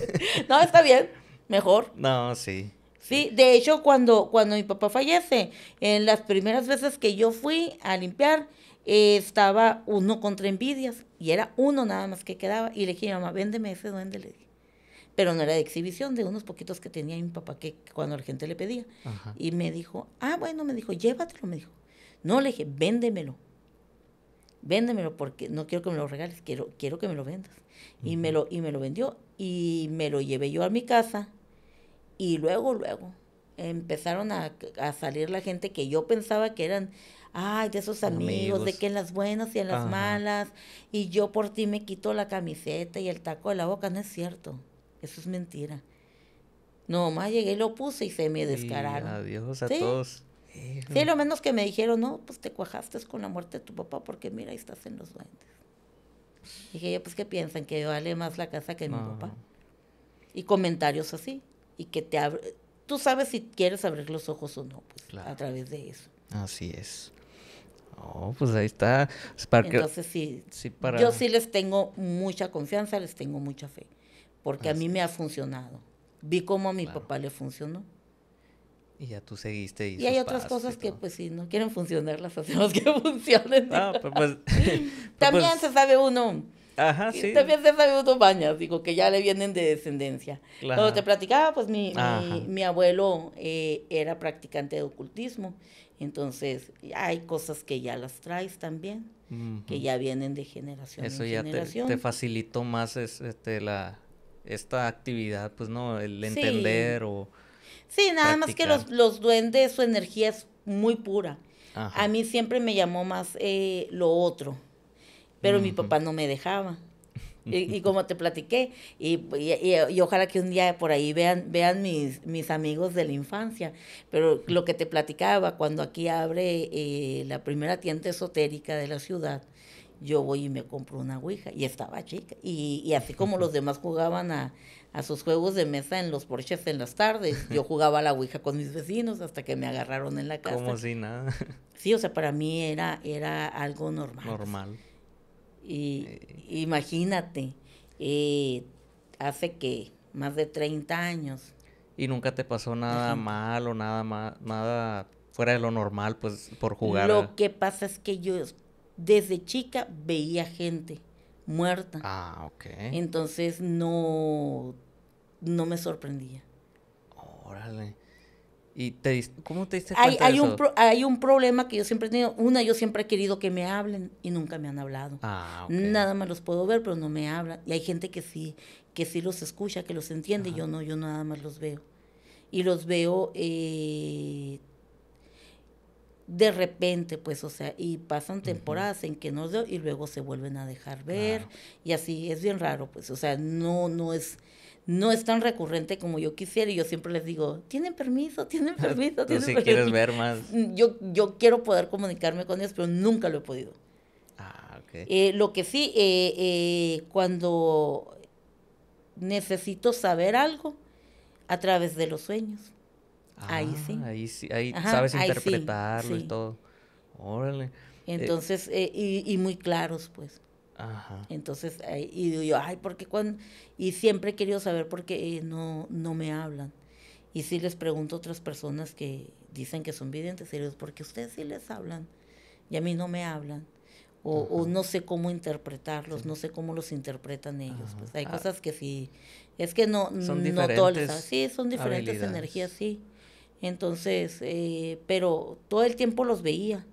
no, está bien, mejor. No, sí. Sí, de hecho, cuando, cuando mi papá fallece, en las primeras veces que yo fui a limpiar, estaba uno contra envidias y era uno nada más que quedaba. Y le dije, mamá, véndeme ese duende, le dije pero no era de exhibición, de unos poquitos que tenía mi papá que, cuando la gente le pedía. Y me dijo, ah, bueno, me dijo, llévatelo, me dijo. No, le dije, véndemelo. Véndemelo porque no quiero que me lo regales, quiero, quiero que me lo vendas. y, me lo, y me lo vendió y me lo llevé yo a mi casa y luego, luego empezaron a, salir la gente que yo pensaba que eran ay, de esos amigos, de que en las buenas y en las malas, y yo por ti me quito la camiseta y el taco de la boca, no es cierto. Eso es mentira. No, más llegué, lo puse y se me descararon. adiós a todos. Sí, lo menos que me dijeron, no, pues te cuajaste con la muerte de tu papá porque mira, ahí estás en los duendes. Dije yo, pues qué piensan que vale más la casa que mi papá. Y comentarios así. Y que te abre... Tú sabes si quieres abrir los ojos o no, pues a través de eso. Así es. Oh, pues ahí está. Entonces sí, yo sí les tengo mucha confianza, les tengo mucha fe porque a mí me ha funcionado. Vi cómo a mi papá le funcionó. Y ya tú seguiste. Y, hay otras cosas que, pues, si no quieren funcionar, las hacemos que funcionen. Ah, pues, pues, pues, También se sabe uno. Ajá, sí. También se sabe uno bañas, digo, que ya le vienen de descendencia. Cuando te platicaba, pues mi, mi, abuelo eh, era practicante de ocultismo. Entonces, hay cosas que ya las traes también, que ya vienen de generación Eso en generación. Eso ya te, facilitó más este, la, esta actividad, pues no, el entender o... Sí, nada más que los, los duendes, su energía es muy pura. A mí siempre me llamó más eh, lo otro, pero mi papá no me dejaba. Y, como te platiqué, y, ojalá que un día por ahí vean, vean mis, mis amigos de la infancia, pero lo que te platicaba, cuando aquí abre eh, la primera tienda esotérica de la ciudad, yo voy y me compro una Ouija. Y estaba chica. Y, y así como los demás jugaban a, sus juegos de mesa en los porches en las tardes, yo jugaba a la Ouija con mis vecinos hasta que me agarraron en la casa. Como si nada. Sí, o sea, para mí era, era algo normal. Normal. Y eh. imagínate, eh, hace que más de 30 años. Y nunca te pasó nada malo, nada, nada fuera de lo normal, pues, por jugar. Lo que pasa es que yo desde chica veía gente muerta. Ah, ok. Entonces no, no me sorprendía. Órale. ¿Y te, cómo te diste hay, Un hay un problema que yo siempre he tenido. Una, yo siempre he querido que me hablen y nunca me han hablado. Ah, nada más los puedo ver, pero no me hablan. Y hay gente que sí, que sí los escucha, que los entiende. Yo no, yo nada más los veo. Y los veo eh, de repente, pues, o sea, y pasan temporadas en que no y luego se vuelven a dejar ver y así es bien raro, pues, o sea, no, no es, no es tan recurrente como yo quisiera y yo siempre les digo, tienen permiso, tienen permiso, tienen permiso? quieres ver más. Mm, yo, yo quiero poder comunicarme con ellos, pero nunca lo he podido. Ah, ok. Eh, lo que sí, eh, eh, cuando necesito saber algo a través de los sueños. Ah, ahí sí. Ahí sabes interpretarlo y todo. Órale. Eh, Entonces, eh, y, muy claros, pues. Ajá. Entonces, y digo yo, ay, porque cuando. Y siempre he querido saber por qué eh, no, no me hablan. Y si les pregunto a otras personas que dicen que son videntes, y porque ustedes sí les hablan y a mí no me hablan. O, no sé cómo interpretarlos, no sé cómo los interpretan ellos. Pues hay ah. cosas que sí, es que no, son no Sí, son diferentes energías, sí. Entonces, eh, pero todo el tiempo los veía.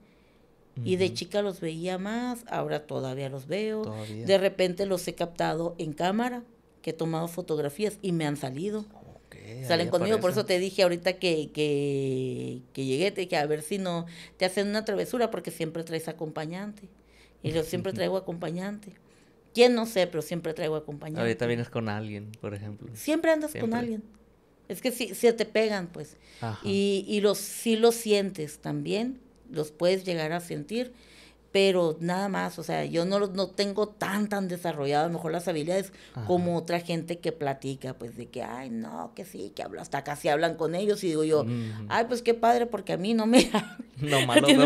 Y de chica los veía más, ahora todavía los veo. De repente los he captado en cámara, que he tomado fotografías y me han salido. Salen conmigo, por eso te dije ahorita que, que, que llegué, a ver si no te hacen una travesura porque siempre traes acompañante. Y yo siempre traigo acompañante. ¿Quién no sé, pero siempre traigo acompañante? Ahorita vienes con alguien, por ejemplo. Siempre andas con alguien. Es que sí, se te pegan, pues. Y, y los, sí los sientes también, los puedes llegar a sentir, pero nada más, o sea, yo no, no tengo tan, tan desarrollado a lo mejor las habilidades como otra gente que platica, pues de que, ay, no, que sí, que habla, hasta casi hablan con ellos y digo yo, ay, pues qué padre, porque a mí no me No, malo, porque a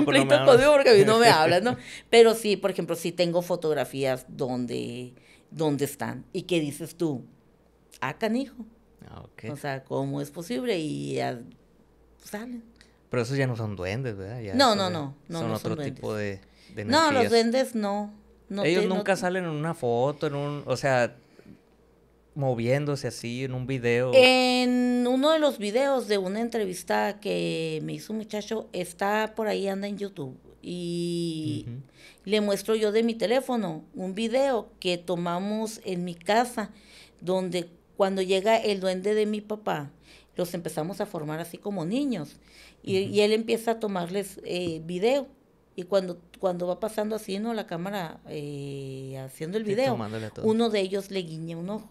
mí no me hablan, ¿no? Pero sí, por ejemplo, sí tengo fotografías donde, donde están y que dices tú, a ah, canijo Ah, o sea, ¿cómo es posible? Y ya salen. Pero esos ya no son duendes, ¿verdad? no, no, no, Son otro tipo de, No, los duendes no. Ellos nunca salen en una foto, en un... O sea, moviéndose así en un video. En uno de los videos de una entrevista que me hizo un muchacho, está por ahí, anda en YouTube. Y le muestro yo de mi teléfono un video que tomamos en mi casa, donde cuando llega el duende de mi papá, los empezamos a formar así como niños. Y, él empieza a tomarles eh, video. Y cuando, cuando va pasando así, ¿no? La cámara eh, haciendo el video, uno de ellos le guiña un ojo.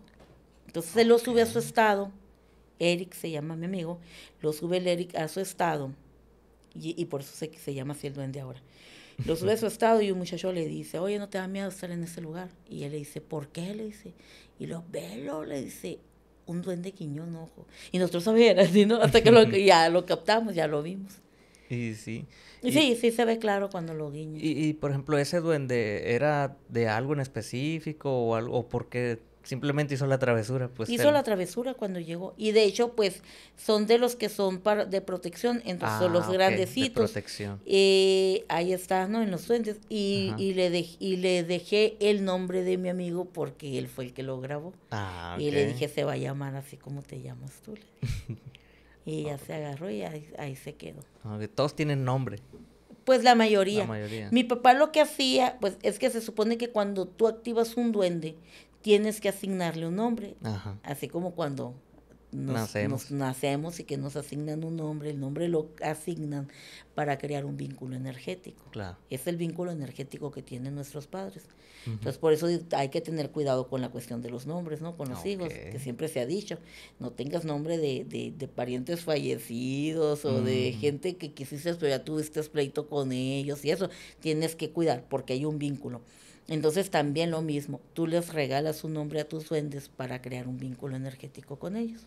Entonces se lo sube a su estado. Eric se llama mi amigo. Lo sube el Eric a su estado. Y, por eso se, se llama así el duende ahora los sube su estado y un muchacho le dice, oye, ¿no te da miedo estar en ese lugar? Y él le dice, ¿por qué? Le dice, y los velo, le dice, un duende quiñón, ojo. Y nosotros sabíamos ¿no? Hasta que ya lo captamos, ya lo vimos. Y sí. Y, sí, sí se ve claro cuando lo guiñó. Y, por ejemplo, ¿ese duende era de algo en específico o, algo, o por qué simplemente hizo la travesura. Pues, hizo la travesura cuando llegó. Y de hecho, pues son de los que son para, de protección, entonces son ah, los grandecitos. De protección. Eh, ahí está, ¿no? En los duendes. Y, y, le y le dejé el nombre de mi amigo porque él fue el que lo grabó. Ah, Y le dije, se va a llamar así como te llamas tú. y ya se agarró y ahí, ahí se quedó. Todos tienen nombre. Pues la mayoría. la mayoría. Mi papá lo que hacía, pues es que se supone que cuando tú activas un duende, tienes que asignarle un nombre. Así como cuando nos nacemos. y que nos asignan un nombre, el nombre lo asignan para crear un vínculo energético. Claro. Es el vínculo energético que tienen nuestros padres. Entonces, por eso hay que tener cuidado con la cuestión de los nombres, ¿no? Con los hijos, que siempre se ha dicho, no tengas nombre de, de, parientes fallecidos o de gente que quisiste, pero ya tuviste pleito con ellos y eso. Tienes que cuidar porque hay un vínculo. Entonces también lo mismo, tú les regalas un nombre a tus duendes para crear un vínculo energético con ellos.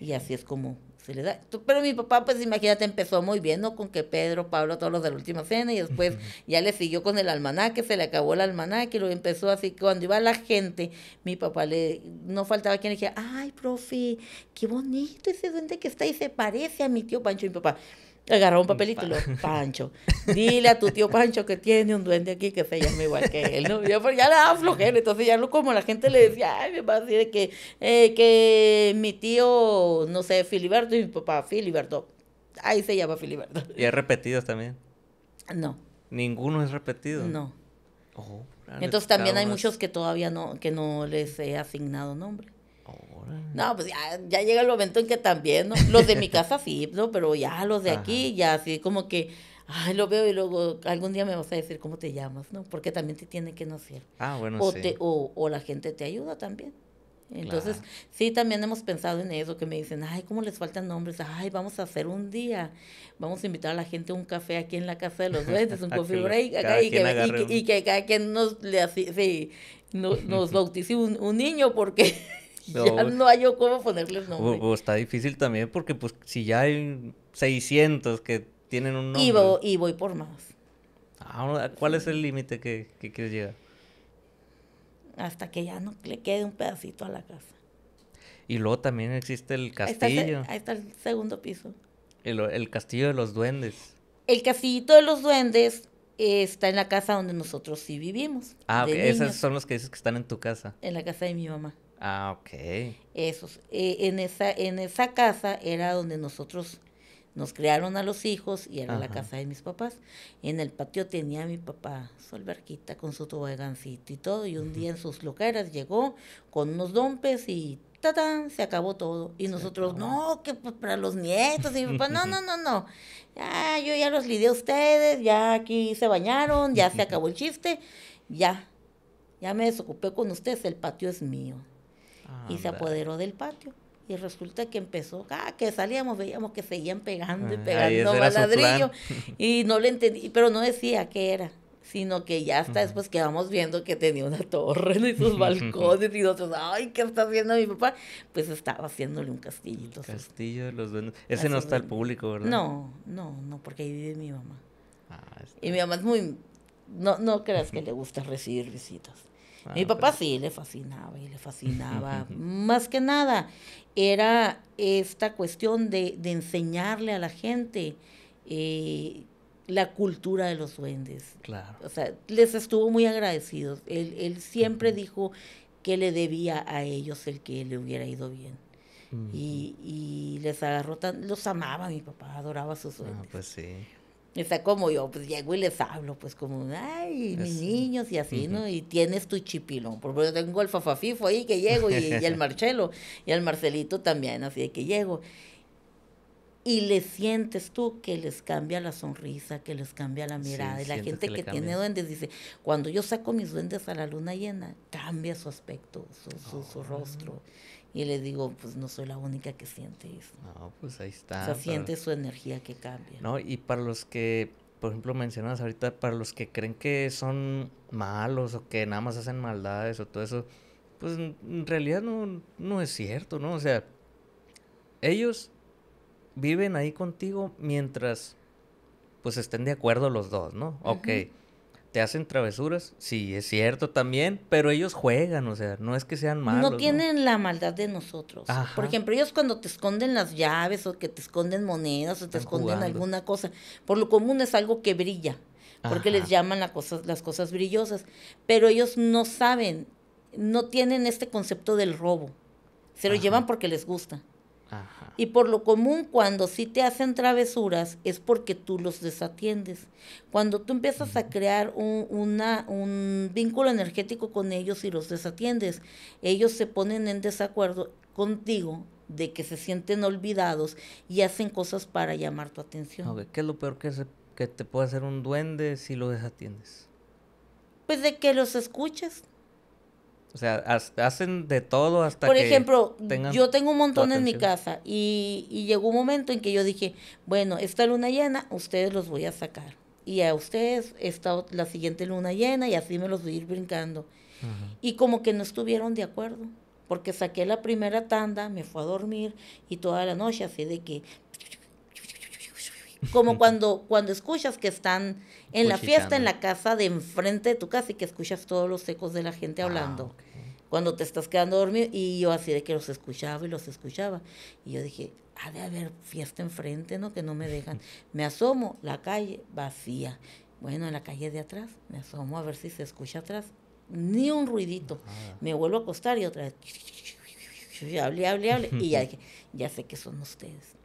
Y así es como se le da. Pero mi papá, pues imagínate, empezó muy bien, ¿no? Con que Pedro, Pablo, todos los de la última cena, y después ya le siguió con el almanaque, se le acabó el almanaque, y lo empezó así. Cuando iba la gente, mi papá le, no faltaba quien le dijera, ay, profe, qué bonito ese duende que está y se parece a mi tío Pancho y mi papá. Agarraba un papelito y lo, Pancho, dile a tu tío Pancho que tiene un duende aquí que se llama igual que él, ¿no? Yo, pero ya la aflojé entonces ya no como la gente le decía, ay, me va a decir que, eh, que mi tío, no sé, Filiberto y mi papá, Filiberto. Ahí se llama Filiberto. ¿Y es repetido también? No. ¿Ninguno es repetido? No. Oh, entonces también hay muchos que todavía no, que no les he asignado nombre. No, pues ya, llega el momento en que también, ¿no? Los de mi casa sí, ¿no? Pero ya los de aquí, ya así como que, ay, lo veo y luego algún día me vas a decir cómo te llamas, ¿no? Porque también te tiene que nacer. Ah, bueno, o sí. o, la gente te ayuda también. Entonces, sí, también hemos pensado en eso, que me dicen, ay, cómo les faltan nombres, ay, vamos a hacer un día, vamos a invitar a la gente a un café aquí en la casa de los duendes, un coffee break, y, que, cada quien nos, le, así, sí, nos bautice un niño, porque... No, ya no hay yo cómo ponerle el nombre. está difícil también porque pues si ya hay 600 que tienen un nombre. Y voy, por más. Ah, ¿Cuál es el límite que, quieres llegar? Hasta que ya no le quede un pedacito a la casa. Y luego también existe el castillo. Ahí está, el segundo piso. El, castillo de los duendes. El castillo de los duendes está en la casa donde nosotros sí vivimos. Ah, esos son los que dices que están en tu casa. En la casa de mi mamá. Ah, ok. Esos. Eh, en, esa, en esa casa era donde nosotros nos crearon a los hijos y era la casa de mis papás. En el patio tenía mi papá su alberquita con su tobagancito y todo. Y un día en sus loqueras llegó con unos dompes y ¡tatán! se acabó todo. Y nosotros, no, que pues para los nietos. Y mi no, no, no, no. Ah, yo ya los lidé a ustedes, ya aquí se bañaron, ya se acabó el chiste, ya. Ya me desocupé con ustedes, el patio es mío y se apoderó del patio. Y resulta que empezó, ah, que salíamos, veíamos que seguían pegando y pegando ladrillo Y no le entendí, pero no decía qué era, sino que ya hasta después que vamos viendo que tenía una torre y sus balcones y nosotros, ay, ¿qué está haciendo mi papá? Pues estaba haciéndole un castillito. Castillo de los duendes. Ese no está al público, ¿verdad? No, no, no, porque ahí vive mi mamá. Ah, y mi mamá es muy no, no creas que le gusta recibir visitas. Ah, mi papá sí le fascinaba y le fascinaba. Más que nada, era esta cuestión de, enseñarle a la gente eh, la cultura de los duendes. Claro. O sea, les estuvo muy agradecido. Él, siempre dijo que le debía a ellos el que le hubiera ido bien. y, les agarró los amaba mi papá, adoraba a sus ah, duendes. pues sí. Está como yo, pues llego y les hablo, pues como, ay, mis niños y así, ¿no? Y tienes tu chipilón, porque yo tengo el fafafifo ahí que llego y, el Marcelo y el Marcelito también, así de que llego. Y le sientes tú que les cambia la sonrisa, que les cambia la mirada. y la gente que, tiene duendes dice, cuando yo saco mis duendes a la luna llena, cambia su aspecto, su, su ah. rostro. Y le digo, pues no soy la única que siente eso. No, pues ahí está. O sea, siente su energía que cambia. No, y para los que, por ejemplo, mencionas ahorita, para los que creen que son malos o que nada más hacen maldades o todo eso, pues en realidad no, no es cierto, ¿no? O sea, ellos viven ahí contigo mientras pues estén de acuerdo los dos, ¿no? Ok te hacen travesuras, sí, es cierto también, pero ellos juegan, o sea, no es que sean malos. No tienen la maldad de nosotros. Por ejemplo, ellos cuando te esconden las llaves o que te esconden monedas o te esconden alguna cosa, por lo común es algo que brilla, porque les llaman las cosas, las cosas brillosas, pero ellos no saben, no tienen este concepto del robo, se lo llevan porque les gusta. Y por lo común, cuando sí te hacen travesuras, es porque tú los desatiendes. Cuando tú empiezas a crear un, una, un vínculo energético con ellos y los desatiendes, ellos se ponen en desacuerdo contigo de que se sienten olvidados y hacen cosas para llamar tu atención. ¿Qué es lo peor que, que te puede hacer un duende si lo desatiendes? Pues de que los escuches. O sea, hacen de todo hasta Por que. Por ejemplo, yo tengo un montón en mi casa y, llegó un momento en que yo dije, bueno, esta luna llena, ustedes los voy a sacar. Y a ustedes, esta, la siguiente luna llena, y así me los voy a ir brincando. Y como que no estuvieron de acuerdo porque saqué la primera tanda, me fue a dormir y toda la noche así de que como cuando, cuando escuchas que están en la fiesta, en la casa de enfrente de tu casa y que escuchas todos los ecos de la gente ah, hablando. Cuando te estás quedando dormido y yo así de que los escuchaba y los escuchaba. Y yo dije, ha de haber fiesta enfrente, ¿no? Que no me dejan. Me asomo, la calle vacía. Bueno, en la calle de atrás, me asomo a ver si se escucha atrás. Ni un ruidito. Me vuelvo a acostar y otra vez Hable, hable, Y ya dije, ya sé que son ustedes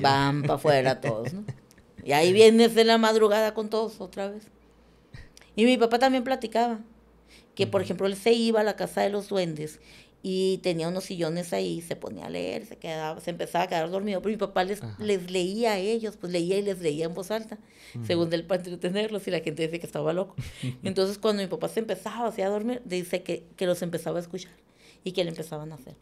para afuera todos, ¿no? Y ahí vienes de la madrugada con todos otra vez. Y mi papá también platicaba que, por ejemplo, él se iba a la casa de los duendes y tenía unos sillones ahí, se ponía a leer, se quedaba, se empezaba a quedar dormido, pero mi papá les, les leía a ellos, pues leía y les leía en voz alta, según de para tenerlos y la gente dice que estaba loco. Entonces cuando mi papá se empezaba así a dormir, dice que, que los empezaba a escuchar y que le empezaban a hacer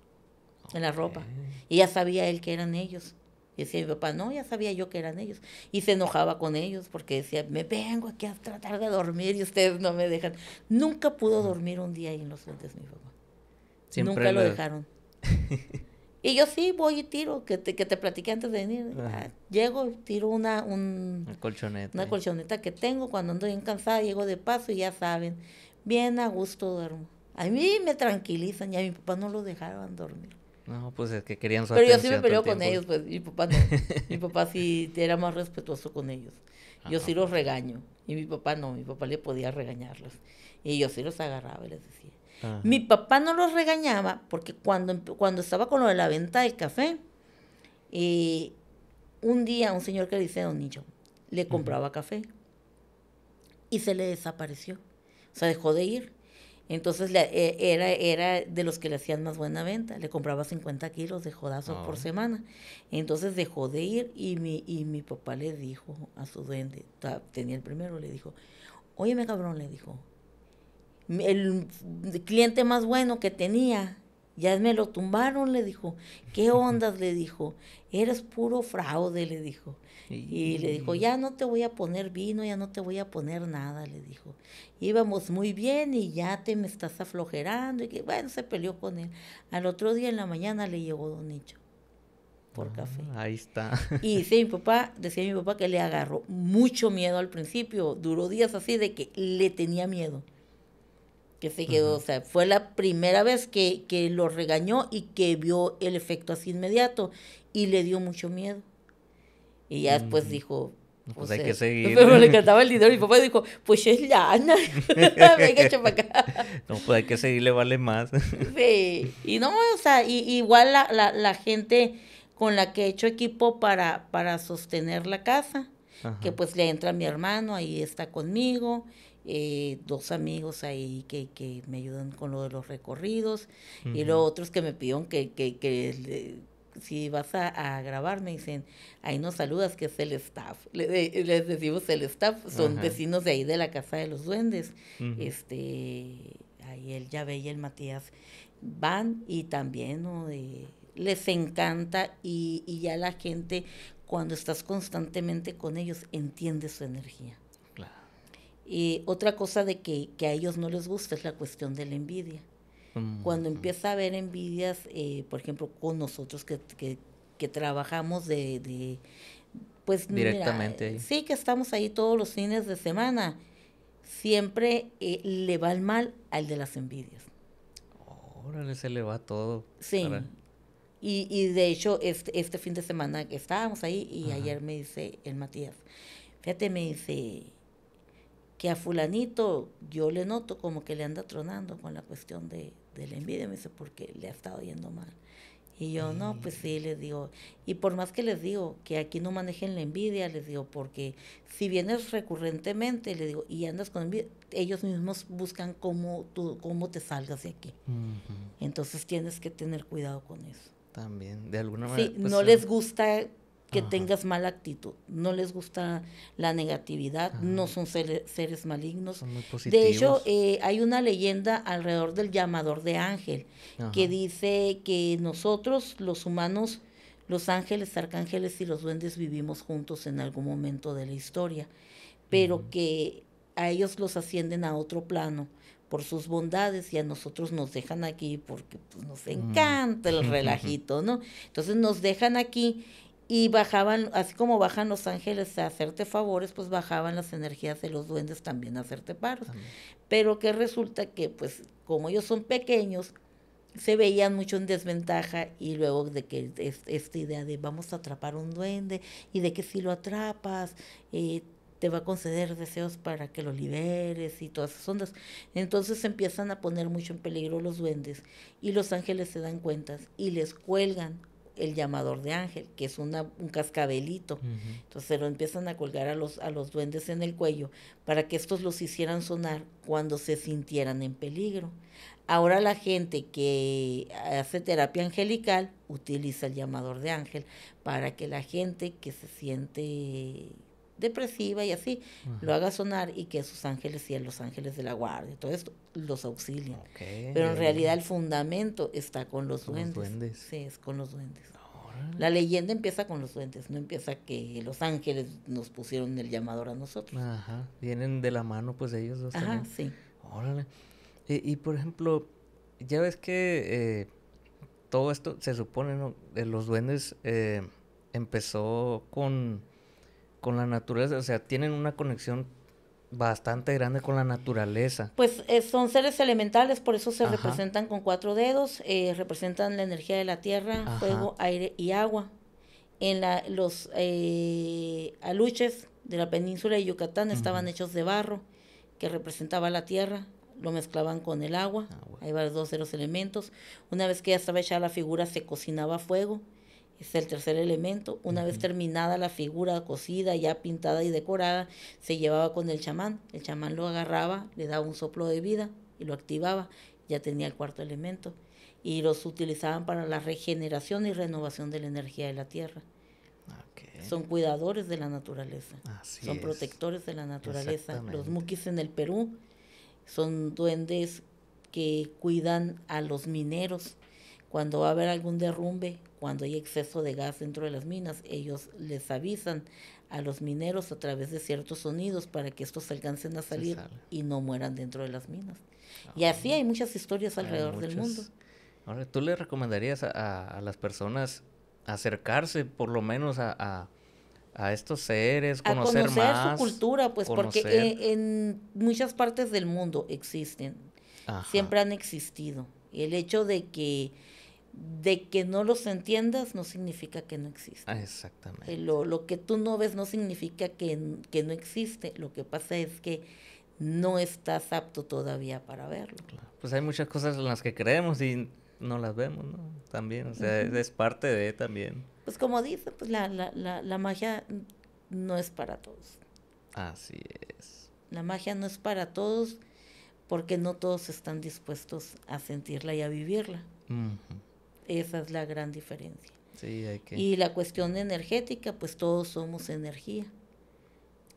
en la ropa. Y ya sabía él que eran ellos. Y decía mi papá, no, ya sabía yo que eran ellos. Y se enojaba con ellos porque decía, me vengo aquí a tratar de dormir y ustedes no me dejan. Nunca pudo dormir un día ahí en los fuentes, mi papá. Nunca lo, dejaron. y yo sí voy y tiro, que te, que te platiqué antes de venir. Ah, llego, tiro una, un, una colchoneta. Una colchoneta que tengo cuando ando bien cansada, llego de paso y ya saben, bien a gusto duermo. A mí me tranquilizan Ya mi papá no lo dejaron dormir. No, pues es que querían su Pero yo sí me peleo con ellos, pues mi papá no. mi papá sí era más respetuoso con ellos. Yo sí los regaño. Y mi papá no, mi papá le podía regañarlos. Y yo sí los agarraba y les decía. Mi papá no los regañaba porque cuando, cuando estaba con lo de la venta de café, eh, un día un señor que le dice Don Niño le compraba café y se le desapareció. O sea, dejó de ir. Entonces eh, era, era de los que le hacían más buena venta. Le compraba 50 kilos de jodazo por semana. Entonces dejó de ir y mi, y mi papá le dijo a su duende, tenía el primero, le dijo, óyeme cabrón, le dijo, el cliente más bueno que tenía ya me lo tumbaron, le dijo. ¿Qué ondas? le dijo. Eres puro fraude, le dijo. Y le dijo, ya no te voy a poner vino, ya no te voy a poner nada, le dijo. Íbamos muy bien y ya te me estás aflojerando. Y que, bueno, se peleó con él. Al otro día en la mañana le llegó Don Nicho por ah, café. Ahí está. Y sí, mi papá, decía mi papá que le agarró mucho miedo al principio. Duró días así de que le tenía miedo que se quedó, o sea, fue la primera vez que, que lo regañó y que vio el efecto así inmediato y le dio mucho miedo. Y ya después dijo, pues que seguir. Pero le encantaba el dinero. Mi papá dijo, pues es lana. Venga, acá. No, pues hay que le vale más. sí. Y no, o sea, y, igual la, la, la, gente con la que he hecho equipo para, para sostener la casa, que pues le entra mi hermano, ahí está conmigo. Eh, dos amigos ahí que, que, me ayudan con lo de los recorridos y los otros que me pidieron que, que, si vas a, grabar, me dicen, ahí nos saludas, que es el staff. les decimos el staff, son vecinos de ahí de la Casa de los Duendes. Este, ahí el Yahvé y el Matías van y también les encanta y ya la gente, cuando estás constantemente con ellos, entiende su energía. Eh, otra cosa de que, a ellos no les gusta es la cuestión de la envidia. Mm, Cuando empieza a haber envidias, eh, por ejemplo, con nosotros que, trabajamos de, de pues directamente. sí, que estamos ahí todos los fines de semana. Siempre eh, le va el mal al de las envidias. Órale, se le va todo. Sí. Y, de hecho, este, este fin de semana que estábamos ahí y ayer me dice el Matías, fíjate, me dice, que a fulanito yo le noto como que le anda tronando con la cuestión de, la envidia, me dice, porque le ha estado yendo mal. Y yo, no, mm. pues sí, les digo. Y por más que les digo que aquí no manejen la envidia, les digo, porque si vienes recurrentemente, les digo, y andas con envidia, ellos mismos buscan cómo, tú, cómo te salgas de aquí. Entonces tienes que tener cuidado con eso. También, de alguna manera. Pues sí, no les gusta que tengas mala actitud. No les gusta la negatividad, no ah. son seres, malignos. De hecho, eh, hay una leyenda alrededor del llamador de ángel que dice que nosotros, los humanos, los ángeles, arcángeles y los duendes vivimos juntos en algún momento de la historia, pero que a ellos los ascienden a otro plano por sus bondades y a nosotros nos dejan aquí porque pues, nos mm. encanta el relajito, ¿no? Entonces nos dejan aquí y bajaban, así como bajan los ángeles a hacerte favores, pues bajaban las energías de los duendes también a hacerte paros. Pero que resulta que, pues, como ellos son pequeños, se veían mucho en desventaja y luego de que esta idea de vamos a atrapar un duende y de que si lo atrapas eh, te va a conceder deseos para que lo liberes y todas esas ondas. Entonces empiezan a poner mucho en peligro los duendes y los ángeles se dan cuenta y les cuelgan el llamador de ángel, que es una, un cascabelito. Entonces se lo empiezan a colgar a los, a los duendes en el cuello para que estos los hicieran sonar cuando se sintieran en peligro. Ahora la gente que hace terapia angelical utiliza el llamador de ángel para que la gente que se siente depresiva y así, lo haga sonar y que sus ángeles y los ángeles de la guardia, todo esto los auxilian. Pero en realidad el fundamento está con los, duendes. Sí, es con los duendes. La leyenda empieza con los duendes, no empieza que los ángeles nos pusieron el llamador a nosotros. Ajá, vienen de la mano pues ellos dos. Ajá, sí. Órale. Y, y, por ejemplo, ya ves que eh, todo esto se supone, ¿no? Eh, los duendes eh, empezó con con la naturaleza, o sea, tienen una conexión bastante grande con la naturaleza. Pues eh, son seres elementales, por eso se representan con cuatro dedos, eh, representan la energía de la tierra, fuego, aire y agua. En la, los eh, aluches de la península de Yucatán estaban hechos de barro, que representaba la tierra, lo mezclaban con el agua, ah, ahí van los dos de los elementos. Una vez que ya estaba hecha la figura, se cocinaba fuego es el tercer elemento. Una vez terminada la figura cocida, ya pintada y decorada, se llevaba con el chamán. El chamán lo agarraba, le daba un soplo de vida y lo activaba. Ya tenía el cuarto elemento. Y los utilizaban para la regeneración y renovación de la energía de la tierra. Son cuidadores de la naturaleza. son protectores de la naturaleza. Los muquis en el Perú son duendes que cuidan a los mineros. Cuando va a haber algún derrumbe, cuando hay exceso de gas dentro de las minas, ellos les avisan a los mineros a través de ciertos sonidos para que estos alcancen a salir y no mueran dentro de las minas. y ah, así hay muchas historias alrededor del mundo. Ahora, ¿tú le recomendarías a, las personas acercarse por lo menos a, a estos seres, conocer, a conocer su cultura, pues porque en, muchas partes del mundo existen, siempre han existido. El hecho de que de que no los entiendas no significa que no existe. exactamente. Lo, lo, que tú no ves no significa que, no existe. Lo que pasa es que no estás apto todavía para verlo. Pues hay muchas cosas en las que creemos y no las vemos, ¿no? También, o sea, es parte de también. Pues como dice, pues la, la, la, magia no es para todos. Así es. La magia no es para todos porque no todos están dispuestos a sentirla y a vivirla. Esa es la gran diferencia. Y la cuestión energética, pues todos somos energía.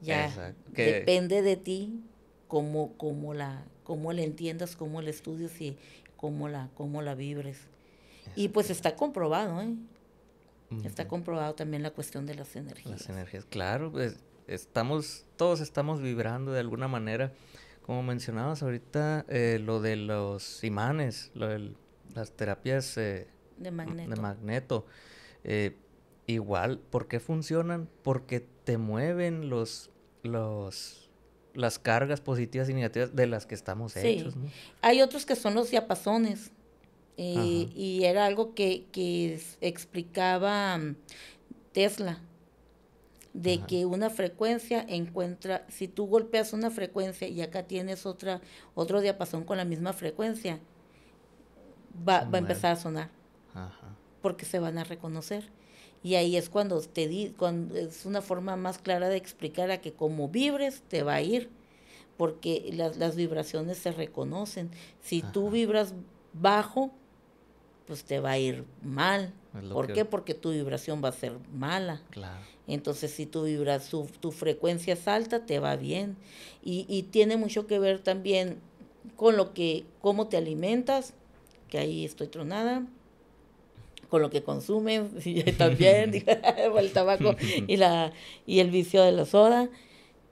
Ya depende de ti cómo, cómo, la, cómo la entiendas, cómo la estudias y cómo la, cómo la vibres. Y pues está comprobado, ¿eh? Está comprobado también la cuestión de las energías. Las energías, claro, pues estamos, todos estamos vibrando de alguna manera. Como mencionabas ahorita, eh, lo de los imanes, lo de las terapias eh, Mm, de magneto. De magneto. Eh, igual, ¿por qué funcionan? Porque te mueven los, los, las cargas positivas y negativas de las que estamos hechos. Hay otros que son los diapasones. Eh, y era algo que, explicaba mm, Tesla de que una frecuencia encuentra, si tú golpeas una frecuencia y acá tienes otra, otro diapasón con la misma frecuencia, va a empezar a sonar porque se van a reconocer. Y ahí es cuando te di, cuando es una forma más clara de explicar a que como vibres te va a ir, porque las, vibraciones se reconocen. Si tú vibras bajo, pues te va a ir mal. ¿Por qué? Porque tu vibración va a ser mala. Claro. Entonces, si tú vibras, tu, frecuencia es alta, te va bien. Y, y tiene mucho que ver también con lo que, cómo te alimentas, que ahí estoy tronada con lo que consumen, si también, el tabaco y, la, y el vicio de la soda,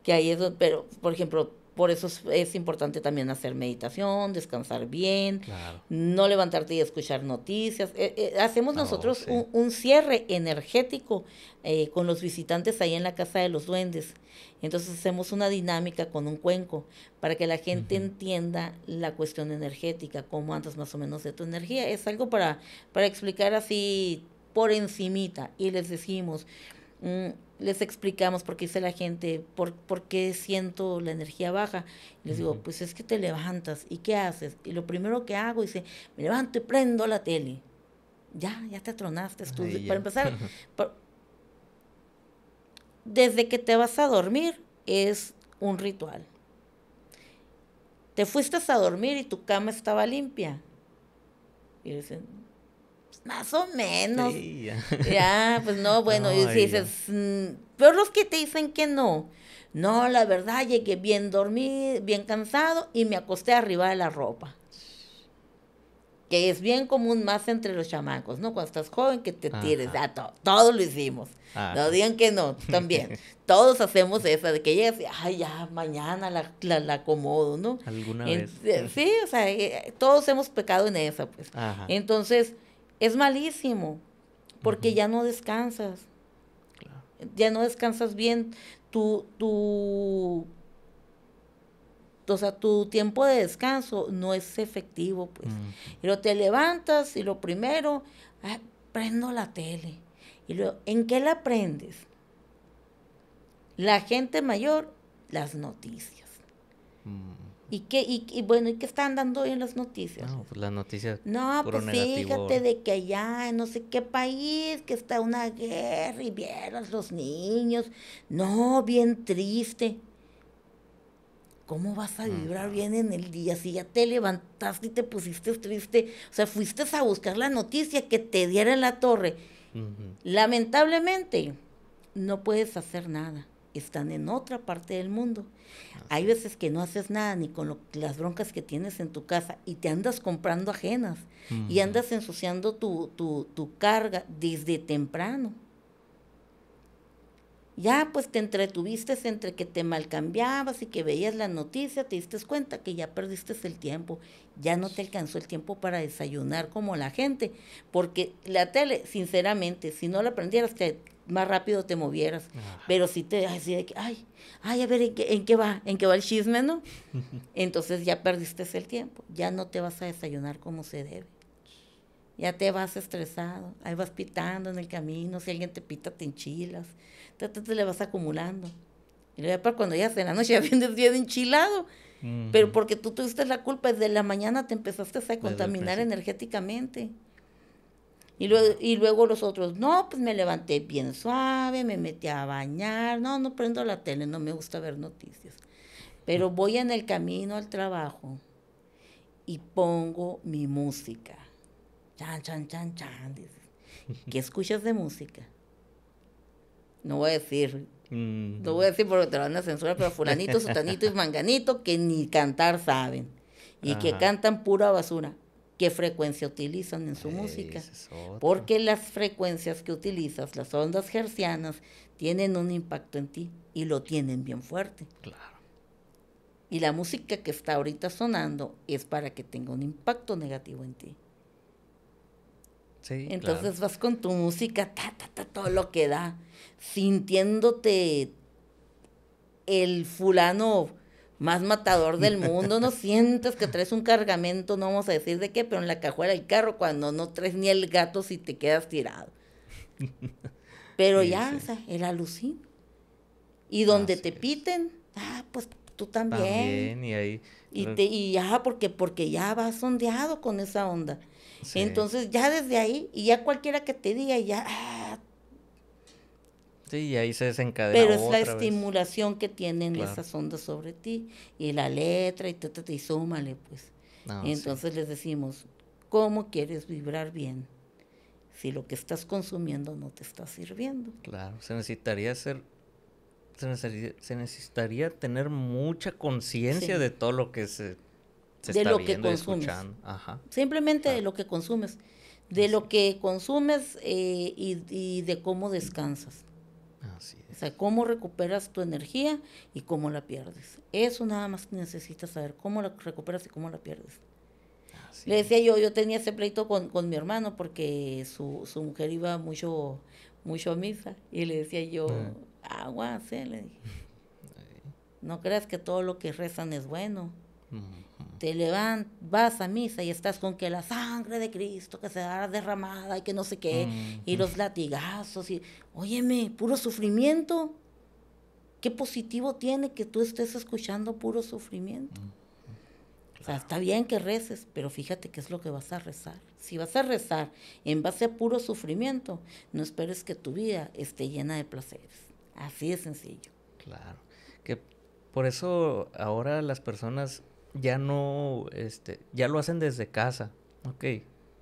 que ahí eso, pero por ejemplo, por eso es, importante también hacer meditación, descansar bien, no levantarte y escuchar noticias. Eh, eh, hacemos nosotros un, cierre energético eh, con los visitantes ahí en la Casa de los Duendes. Entonces hacemos una dinámica con un cuenco para que la gente entienda la cuestión energética, cómo andas más o menos de tu energía. Es algo para, para explicar así por encimita y les decimos... Mm, les explicamos por qué dice la gente, por, qué siento la energía baja. les digo, pues es que te levantas y qué haces. Y lo primero que hago, dice, me levanto y prendo la tele. Ya, ya te tronaste. para empezar, desde que te vas a dormir es un ritual. Te fuiste a dormir y tu cama estaba limpia. Y dicen, más o menos. Sí, ya. pues no, bueno, y dices, mm, pero los que te dicen que no. No, la verdad, llegué bien dormido, bien cansado y me acosté arriba de la ropa. Que es bien común más entre los chamacos, ¿no? Cuando estás joven, que te tires. ya, ah, todos lo hicimos. No digan que no, también. todos hacemos esa, de que llegas y, ay, ya, mañana la, acomodo, ¿no? Alguna vez. Eh, sí, o sea, eh, todos hemos pecado en esa, pues. Ajá. Entonces es malísimo, porque ya no descansas. Ya no descansas bien. Tu, tu, o sea, tu tiempo de descanso no es efectivo, pues. Y te levantas y lo primero, ah, prendo la tele. Y luego, ¿en qué la prendes? La gente mayor, las noticias. Mm. ¿Y qué, y, y, bueno, ¿y qué están dando hoy en las noticias? No, pues las noticias. No, pues fíjate de que allá en no sé qué país, que está una guerra y vieras los niños. No, bien triste. ¿Cómo vas a mm. vibrar bien en el día si ya te levantaste y te pusiste triste? O sea, fuiste a buscar la noticia que te diera la torre. Lamentablemente, no puedes hacer nada. Están en otra parte del mundo. Hay veces que no haces nada ni con las broncas que tienes en tu casa y te andas comprando ajenas y andas ensuciando tu, tu, tu carga desde temprano. Ya pues te entretuviste entre que te malcambiabas y que veías la noticia, te diste cuenta que ya perdiste el tiempo, ya no te alcanzó el tiempo para desayunar como la gente, porque la tele, sinceramente, si no la prendieras, que más rápido te movieras. Pero si te así que, ay, ay, a ver, ¿en qué, ¿en qué, va? ¿En qué va el chisme, no? Entonces ya perdiste el tiempo, ya no te vas a desayunar como se debe ya te vas estresado, ahí vas pitando en el camino, si alguien te pita te enchilas, entonces te le vas acumulando. Y luego cuando ya en la noche ya vienes bien enchilado, pero porque tú tuviste la culpa, desde la mañana te empezaste a contaminar energéticamente. Y luego, y luego los otros, no, pues me levanté bien suave, me metí a bañar, no, no prendo la tele, no me gusta ver noticias. Pero voy en el camino al trabajo y pongo mi música. Chan, chan, chan, chan, ¿Qué escuchas de música? No voy a decir, mm. no voy a decir porque te lo van a censurar, pero fulanito, sutanito y manganito que ni cantar saben. Y que cantan pura basura. ¿Qué frecuencia utilizan en su música? porque las frecuencias que utilizas, las ondas gercianas, tienen un impacto en ti y lo tienen bien fuerte. Claro. Y la música que está ahorita sonando es para que tenga un impacto negativo en ti. Entonces vas con tu música, ta, ta, ta, todo lo que da, sintiéndote el fulano más matador del mundo, no sientes que traes un cargamento, no vamos a decir de qué, pero en la cajuela del carro, cuando no traes ni el gato si te quedas tirado. Pero ya, O sea, el alucín. Y donde te piten, ah, pues tú también. y y ya, porque, porque ya vas sondeado con esa onda. Entonces ya desde ahí, y ya cualquiera que te diga, ya... Ah. Sí, y ahí se desencadena. Pero es la estimulación que tienen esas ondas sobre ti y la letra y, tata, y súmale, pues. Entonces les decimos, ¿cómo quieres vibrar bien? Si lo que estás consumiendo no te está sirviendo. Claro, se necesitaría ser. Se necesitaría, tener mucha conciencia de todo lo que se de lo que consumes. Simplemente de lo que consumes. De lo que consumes eh, y, de cómo descansas. O sea, cómo recuperas tu energía y cómo la pierdes. Eso nada más necesitas saber, cómo la recuperas y cómo la pierdes. Le decía yo, yo tenía ese pleito con, con mi hermano porque su, su mujer iba mucho mucho a misa. Y le decía yo, eh. agua, eh", le No creas que todo lo que rezan es bueno. Te levantas, vas a misa y estás con que la sangre de Cristo que se da derramada y que no sé qué, y los latigazos, y óyeme, puro sufrimiento. ¿Qué positivo tiene que tú estés escuchando puro sufrimiento? O sea, está bien que reces, pero fíjate qué es lo que vas a rezar. Si vas a rezar en base a puro sufrimiento, no esperes que tu vida esté llena de placeres. Así de sencillo. Claro. Que por eso ahora las personas ya no, este, ya lo hacen desde casa, ok,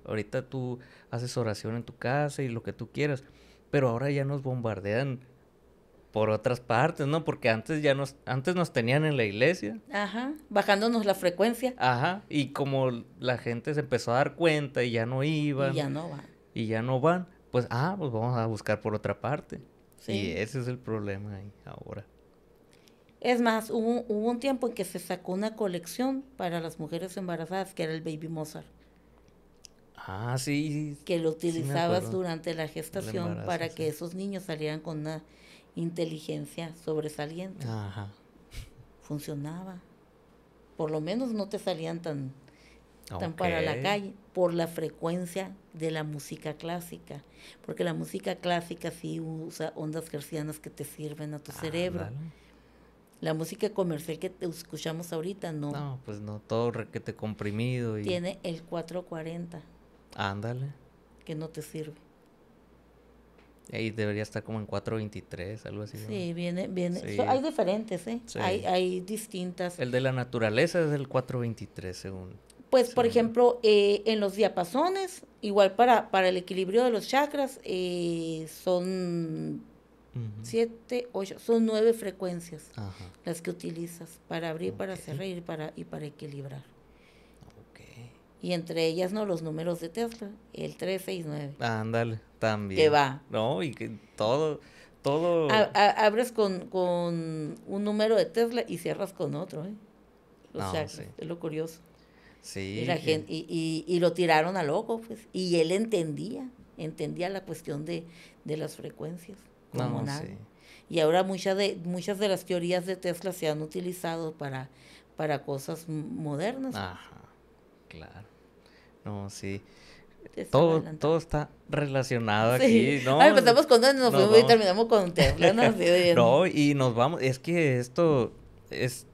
ahorita tú haces oración en tu casa y lo que tú quieras, pero ahora ya nos bombardean por otras partes, ¿no? Porque antes ya nos, antes nos tenían en la iglesia. Ajá, bajándonos la frecuencia. Ajá, y como la gente se empezó a dar cuenta y ya no iban. Y ya no van. Y ya no van, pues, ah, pues vamos a buscar por otra parte. Sí. Y ese es el problema ahí ahora. Es más, hubo, un tiempo en que se sacó una colección para las mujeres embarazadas, que era el Baby Mozart. Ah, sí. Que lo utilizabas durante la gestación para que esos niños salieran con una inteligencia sobresaliente. Ajá. Funcionaba. Por lo menos no te salían tan, tan para la calle por la frecuencia de la música clásica, porque la música clásica sí usa ondas gercianas que te sirven a tu ah, cerebro. La música comercial que te escuchamos ahorita, no. No, pues no, todo requete comprimido. Y... Tiene el 440. Ándale. Que no te sirve. Y debería estar como en 423, algo así. Sí, viene, viene. hay diferentes, ¿eh? Hay, hay distintas. El de la naturaleza es el 423, según. Pues, por ejemplo, eh, en los diapasones, igual para, para el equilibrio de los chakras, eh, son siete, ocho, son nueve frecuencias las que utilizas para abrir, para cerrar y para, y para equilibrar. Y entre ellas, ¿no? Los números de Tesla, el 369. Ándale, también. Que va. No, y que todo, todo... abres con, un número de Tesla y cierras con otro, ¿eh? O es lo curioso. Sí. Y, la gente, y, y, lo tiraron a loco, pues. Y él entendía, entendía la cuestión de las frecuencias. Y ahora muchas de, muchas de las teorías de Tesla se han utilizado para, para cosas modernas. Ajá, claro. No, sí. Todo, todo está relacionado aquí. No, empezamos con nos, nos y terminamos con Tesla. ¿no? y nos vamos. Es que esto es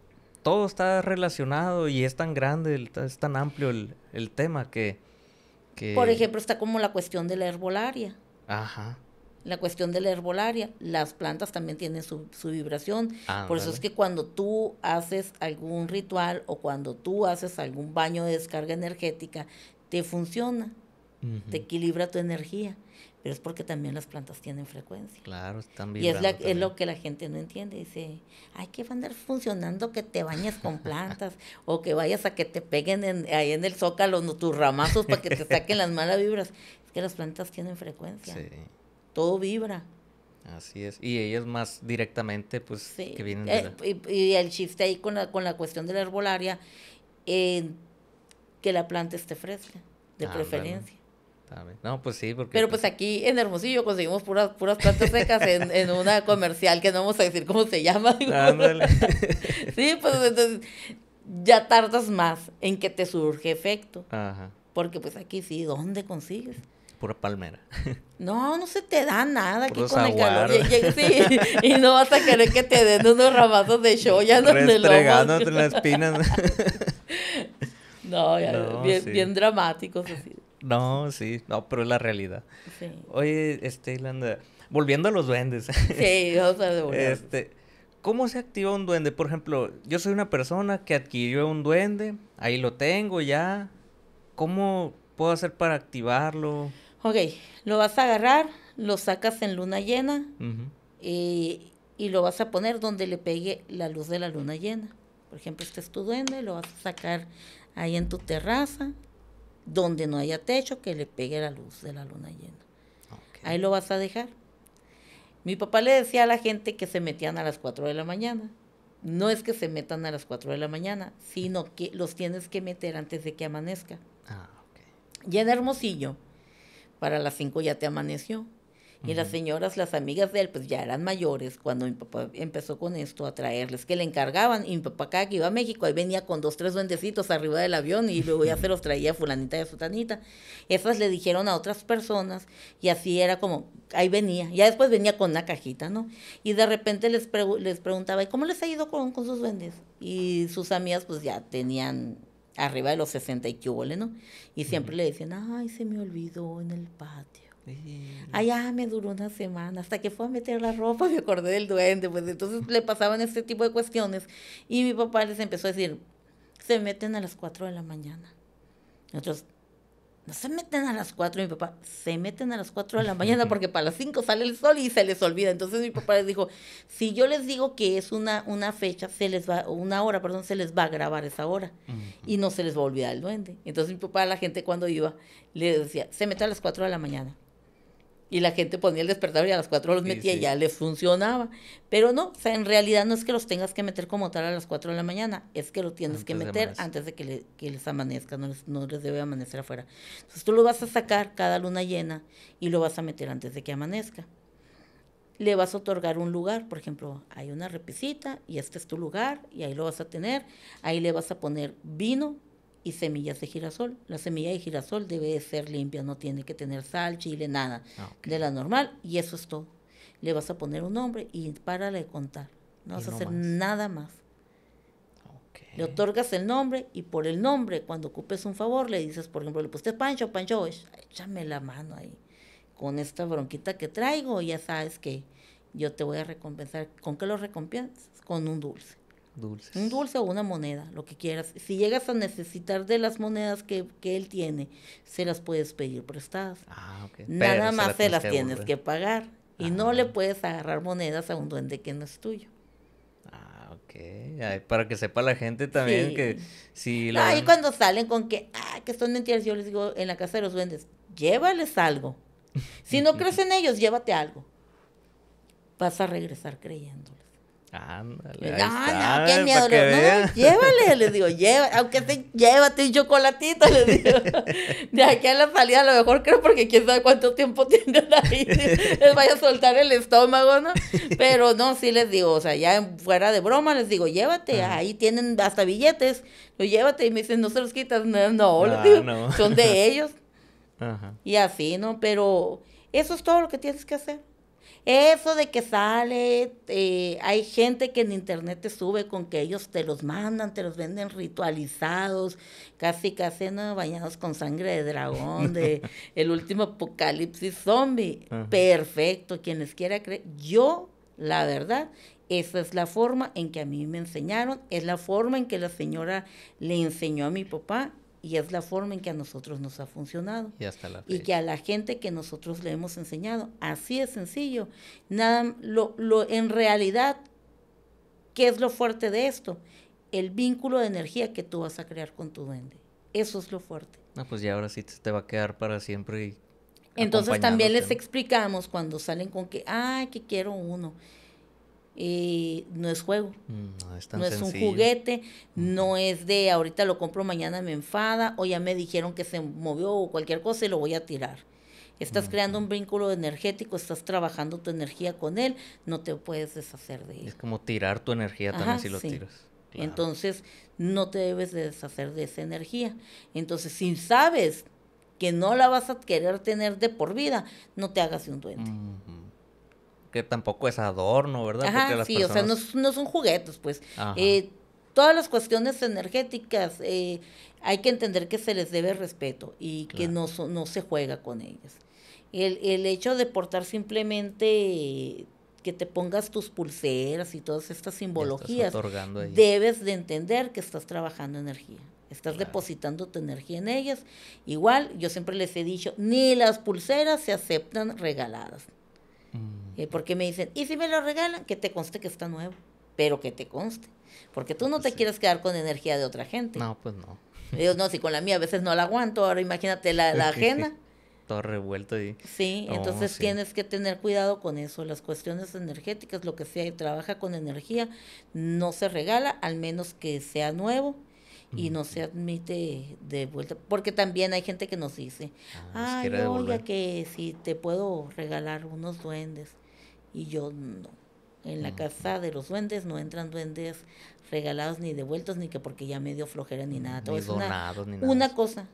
todo está relacionado y es tan grande, es tan amplio el, tema que, que, Por ejemplo, está como la cuestión de la herbolaria. Ajá la cuestión de la herbolaria, las plantas también tienen su, vibración. Ah, Por eso es que cuando tú haces algún ritual o cuando tú haces algún baño de descarga energética, te funciona, te equilibra tu energía. Pero es porque también las plantas tienen frecuencia. Claro, están vibrando. Y es, es lo que la gente no entiende. Dice, hay que va andar funcionando que te bañes con plantas o que vayas a que te peguen ahí en el zócalo tus ramazos para que te saquen las malas vibras. Es que las plantas tienen frecuencia. Sí todo vibra. Así es. Y ellos más directamente, pues, que vienen eh, de y, el chiste ahí con la, con la cuestión de la herbolaria, que la planta esté fresca, de ah, preferencia. Ah, no, pues sí, porque... Pero pues, pues aquí en Hermosillo conseguimos puras, puras plantas secas en, una comercial que no vamos a decir cómo se llama. sí, pues entonces ya tardas más en que te surge efecto. Ajá. Porque pues aquí sí, ¿dónde consigues? pura palmera. No, no se te da nada aquí con el calor. y no vas a querer que te den unos ramazos de shoya donde lo entre las espinas. no, ya, bien, dramáticos así. No, sí, no, pero es la realidad. Oye, este, volviendo a los duendes. Sí, vamos a Este, ¿cómo se activa un duende? Por ejemplo, yo soy una persona que adquirió un duende, ahí lo tengo ya. ¿Cómo puedo hacer para activarlo? Ok, lo vas a agarrar, lo sacas en luna llena y, lo vas a poner donde le pegue la luz de la luna llena. Por ejemplo, este es tu duende, lo vas a sacar ahí en tu terraza, donde no haya techo, que le pegue la luz de la luna llena. Ahí lo vas a dejar. Mi papá le decía a la gente que se metían a las 4 de la mañana. No es que se metan a las 4 de la mañana, sino que los tienes que meter antes de que amanezca. Ah, okay. Ya en Hermosillo, para las cinco ya te amaneció. Y las señoras, las amigas de él, pues ya eran mayores cuando mi papá empezó con esto a traerles, que le encargaban. Y mi papá acá que iba a México, ahí venía con dos, tres duendecitos arriba del avión y luego ya se los traía fulanita y sutanita. Esas le dijeron a otras personas y así era como, ahí venía. Ya después venía con una cajita, ¿no? Y de repente les, les preguntaba, ¿y cómo les ha ido con, con sus duendes? Y sus amigas pues ya tenían arriba de los 60 y ¿no? Y siempre le dicen, ay, se me olvidó en el patio. Ay, ah, me duró una semana, hasta que fue a meter la ropa, me acordé del duende, pues entonces le pasaban este tipo de cuestiones. Y mi papá les empezó a decir, se meten a las 4 de la mañana. Nosotros, no se meten a las 4. Mi papá, se meten a las 4 de la mañana porque para las 5 sale el sol y se les olvida. Entonces mi papá les dijo, si yo les digo que es una, una fecha, se les va, una hora, perdón, se les va a grabar esa hora y no se les va a olvidar el duende. Entonces mi papá, la gente cuando iba, le decía, se mete a las 4 de la mañana y la gente ponía el despertador y a las 4 los metía y ya les funcionaba. Pero no, o sea, en realidad no es que los tengas que meter como tal a las 4 de la mañana, es que lo tienes que meter antes de que, les amanezca, no les, no les, debe amanecer afuera. Entonces tú lo vas a sacar cada luna llena y lo vas a meter antes de que amanezca. Le vas a otorgar un lugar, por ejemplo, hay una repisita y este es tu lugar y ahí lo vas a tener, ahí le vas a poner vino, y semillas de girasol. La semilla de girasol debe ser limpia, no tiene que tener sal, chile, nada ah, de la normal y eso es todo. Le vas a poner un nombre y para de contar. No vas a hacer nada más. Le otorgas el nombre y por el nombre, cuando ocupes un favor, le dices, por ejemplo, le puse Pancho, Pancho, échame la mano ahí. Con esta bronquita que traigo, ya sabes que yo te voy a recompensar. ¿Con qué lo recompensas? Con un dulce. Un dulce o una moneda, lo que quieras. Si llegas a necesitar de las monedas que, que él tiene, se las puedes pedir prestadas. Ah, Nada más se, las tienes que pagar. Y no le puedes agarrar monedas a un duende que no es tuyo. Ah, ok. para que sepa la gente también que si la... Ahí cuando salen con que, ah, que son mentiras, yo les digo, en la casa de los duendes, llévales algo. Si no crees en ellos, llévate algo. Vas a regresar creyendo Ándale. no, qué miedo. No, llévale, les digo, lleva, aunque te, llévate un chocolatito, les digo. De aquí a la salida, a lo mejor creo, porque quién sabe cuánto tiempo tienen ahí. Les vaya a soltar el estómago, ¿no? Pero no, sí les digo, o sea, ya fuera de broma, les digo, llévate, ahí tienen hasta billetes, lo llévate. Y me dicen, no se los quitas. No, no, ah, son de ellos. Y así, ¿no? Pero eso es todo lo que tienes que hacer. Eso de que sale, eh, hay gente que en internet te sube con que ellos te los mandan, te los venden ritualizados, casi casi ¿no? bañados con sangre de dragón, de el último apocalipsis zombie. Perfecto, quienes quiera creer. Yo, la verdad, esa es la forma en que a mí me enseñaron, es la forma en que la señora le enseñó a mi papá y es la forma en que a nosotros nos ha funcionado. Y, hasta y que a la gente que nosotros le hemos enseñado. Así es sencillo. Nada, lo, lo, en realidad, ¿qué es lo fuerte de esto? El vínculo de energía que tú vas a crear con tu duende. Eso es lo fuerte. No, pues ya ahora sí te, va a quedar para siempre. Entonces también les explicamos cuando salen con que, ay, que quiero uno eh, no es juego. Mm, no, es, un juguete, no es de ahorita lo compro, mañana me enfada, o ya me dijeron que se movió o cualquier cosa y lo voy a tirar. Estás creando un vínculo energético, estás trabajando tu energía con él, no te puedes deshacer de él. Es como tirar tu energía también si lo tiras. Entonces, no te debes de deshacer de esa energía. Entonces, si sabes que no la vas a querer tener de por vida, no te hagas un duende que tampoco es adorno, ¿verdad? Ajá, sí, o sea, no, son juguetes, pues. Eh, todas las cuestiones energéticas eh, hay que entender que se les debe respeto y que no, no se juega con ellas. El, hecho de portar simplemente que te pongas tus pulseras y todas estas simbologías, debes de entender que estás trabajando energía. Estás depositando tu energía en ellas. Igual, yo siempre les he dicho, ni las pulseras se aceptan regaladas. Mm. Eh, porque me dicen, ¿y si me lo regalan? Que te conste que está nuevo, pero que te conste. Porque tú no te quieres quedar con energía de otra gente. No, pues no. Digo, no, si con la mía a veces no la aguanto, ahora imagínate la, ajena. Todo revuelto ahí, Sí, entonces tienes que tener cuidado con eso. Las cuestiones energéticas, lo que sea, y trabaja con energía, no se regala, al menos que sea nuevo y no se admite de vuelta, porque también hay gente que nos dice, ah, ay, oiga, que si te puedo regalar unos duendes, y yo no, en la casa de los duendes no entran duendes regalados ni devueltos, ni que porque ya me dio flojera ni mm, nada, todo es una, ni nada. una cosa,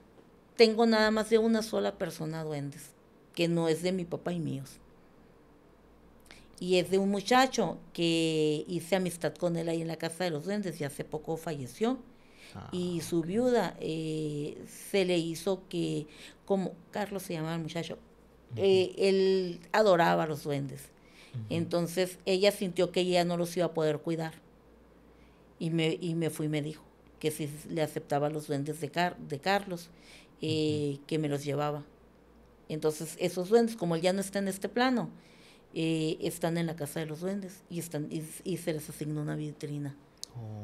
tengo nada más de una sola persona duendes, que no es de mi papá y míos. Y es de un muchacho que hice amistad con él ahí en la casa de los duendes y hace poco falleció Ah, y su viuda eh, se le hizo que, como Carlos se llamaba el muchacho, eh, él adoraba a los duendes. Entonces ella sintió que ella no los iba a poder cuidar. Y me, y me fui y me dijo que si le aceptaba los duendes de, de Carlos, eh, que me los llevaba. Entonces esos duendes, como él ya no está en este plano, están en la casa de los duendes y, están, y, y se les asignó una vitrina.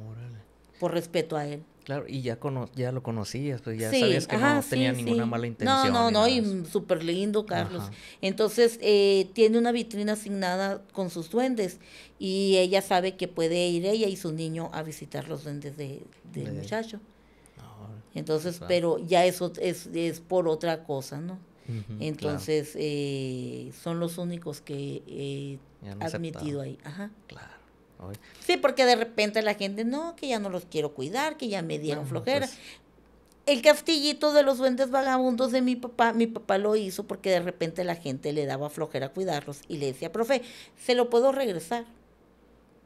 Órale. Por respeto a él. Claro, y ya, ya lo conocías, pues ya sabías que no tenía ninguna mala intención. No, no, no, y súper lindo, Carlos. Entonces, eh, tiene una vitrina asignada con sus duendes y ella sabe que puede ir ella y su niño a visitar los duendes del de, muchacho. Entonces, pero ya eso es, por otra cosa, ¿no? Entonces, eh, son los únicos que he admitido ahí. Ajá. Claro. Sí, porque de repente la gente, no, que ya no los quiero cuidar, que ya me dieron flojera. Pues. El castillito de los duendes vagabundos de mi papá, mi papá lo hizo porque de repente la gente le daba flojera a cuidarlos y le decía, profe, ¿se lo puedo regresar?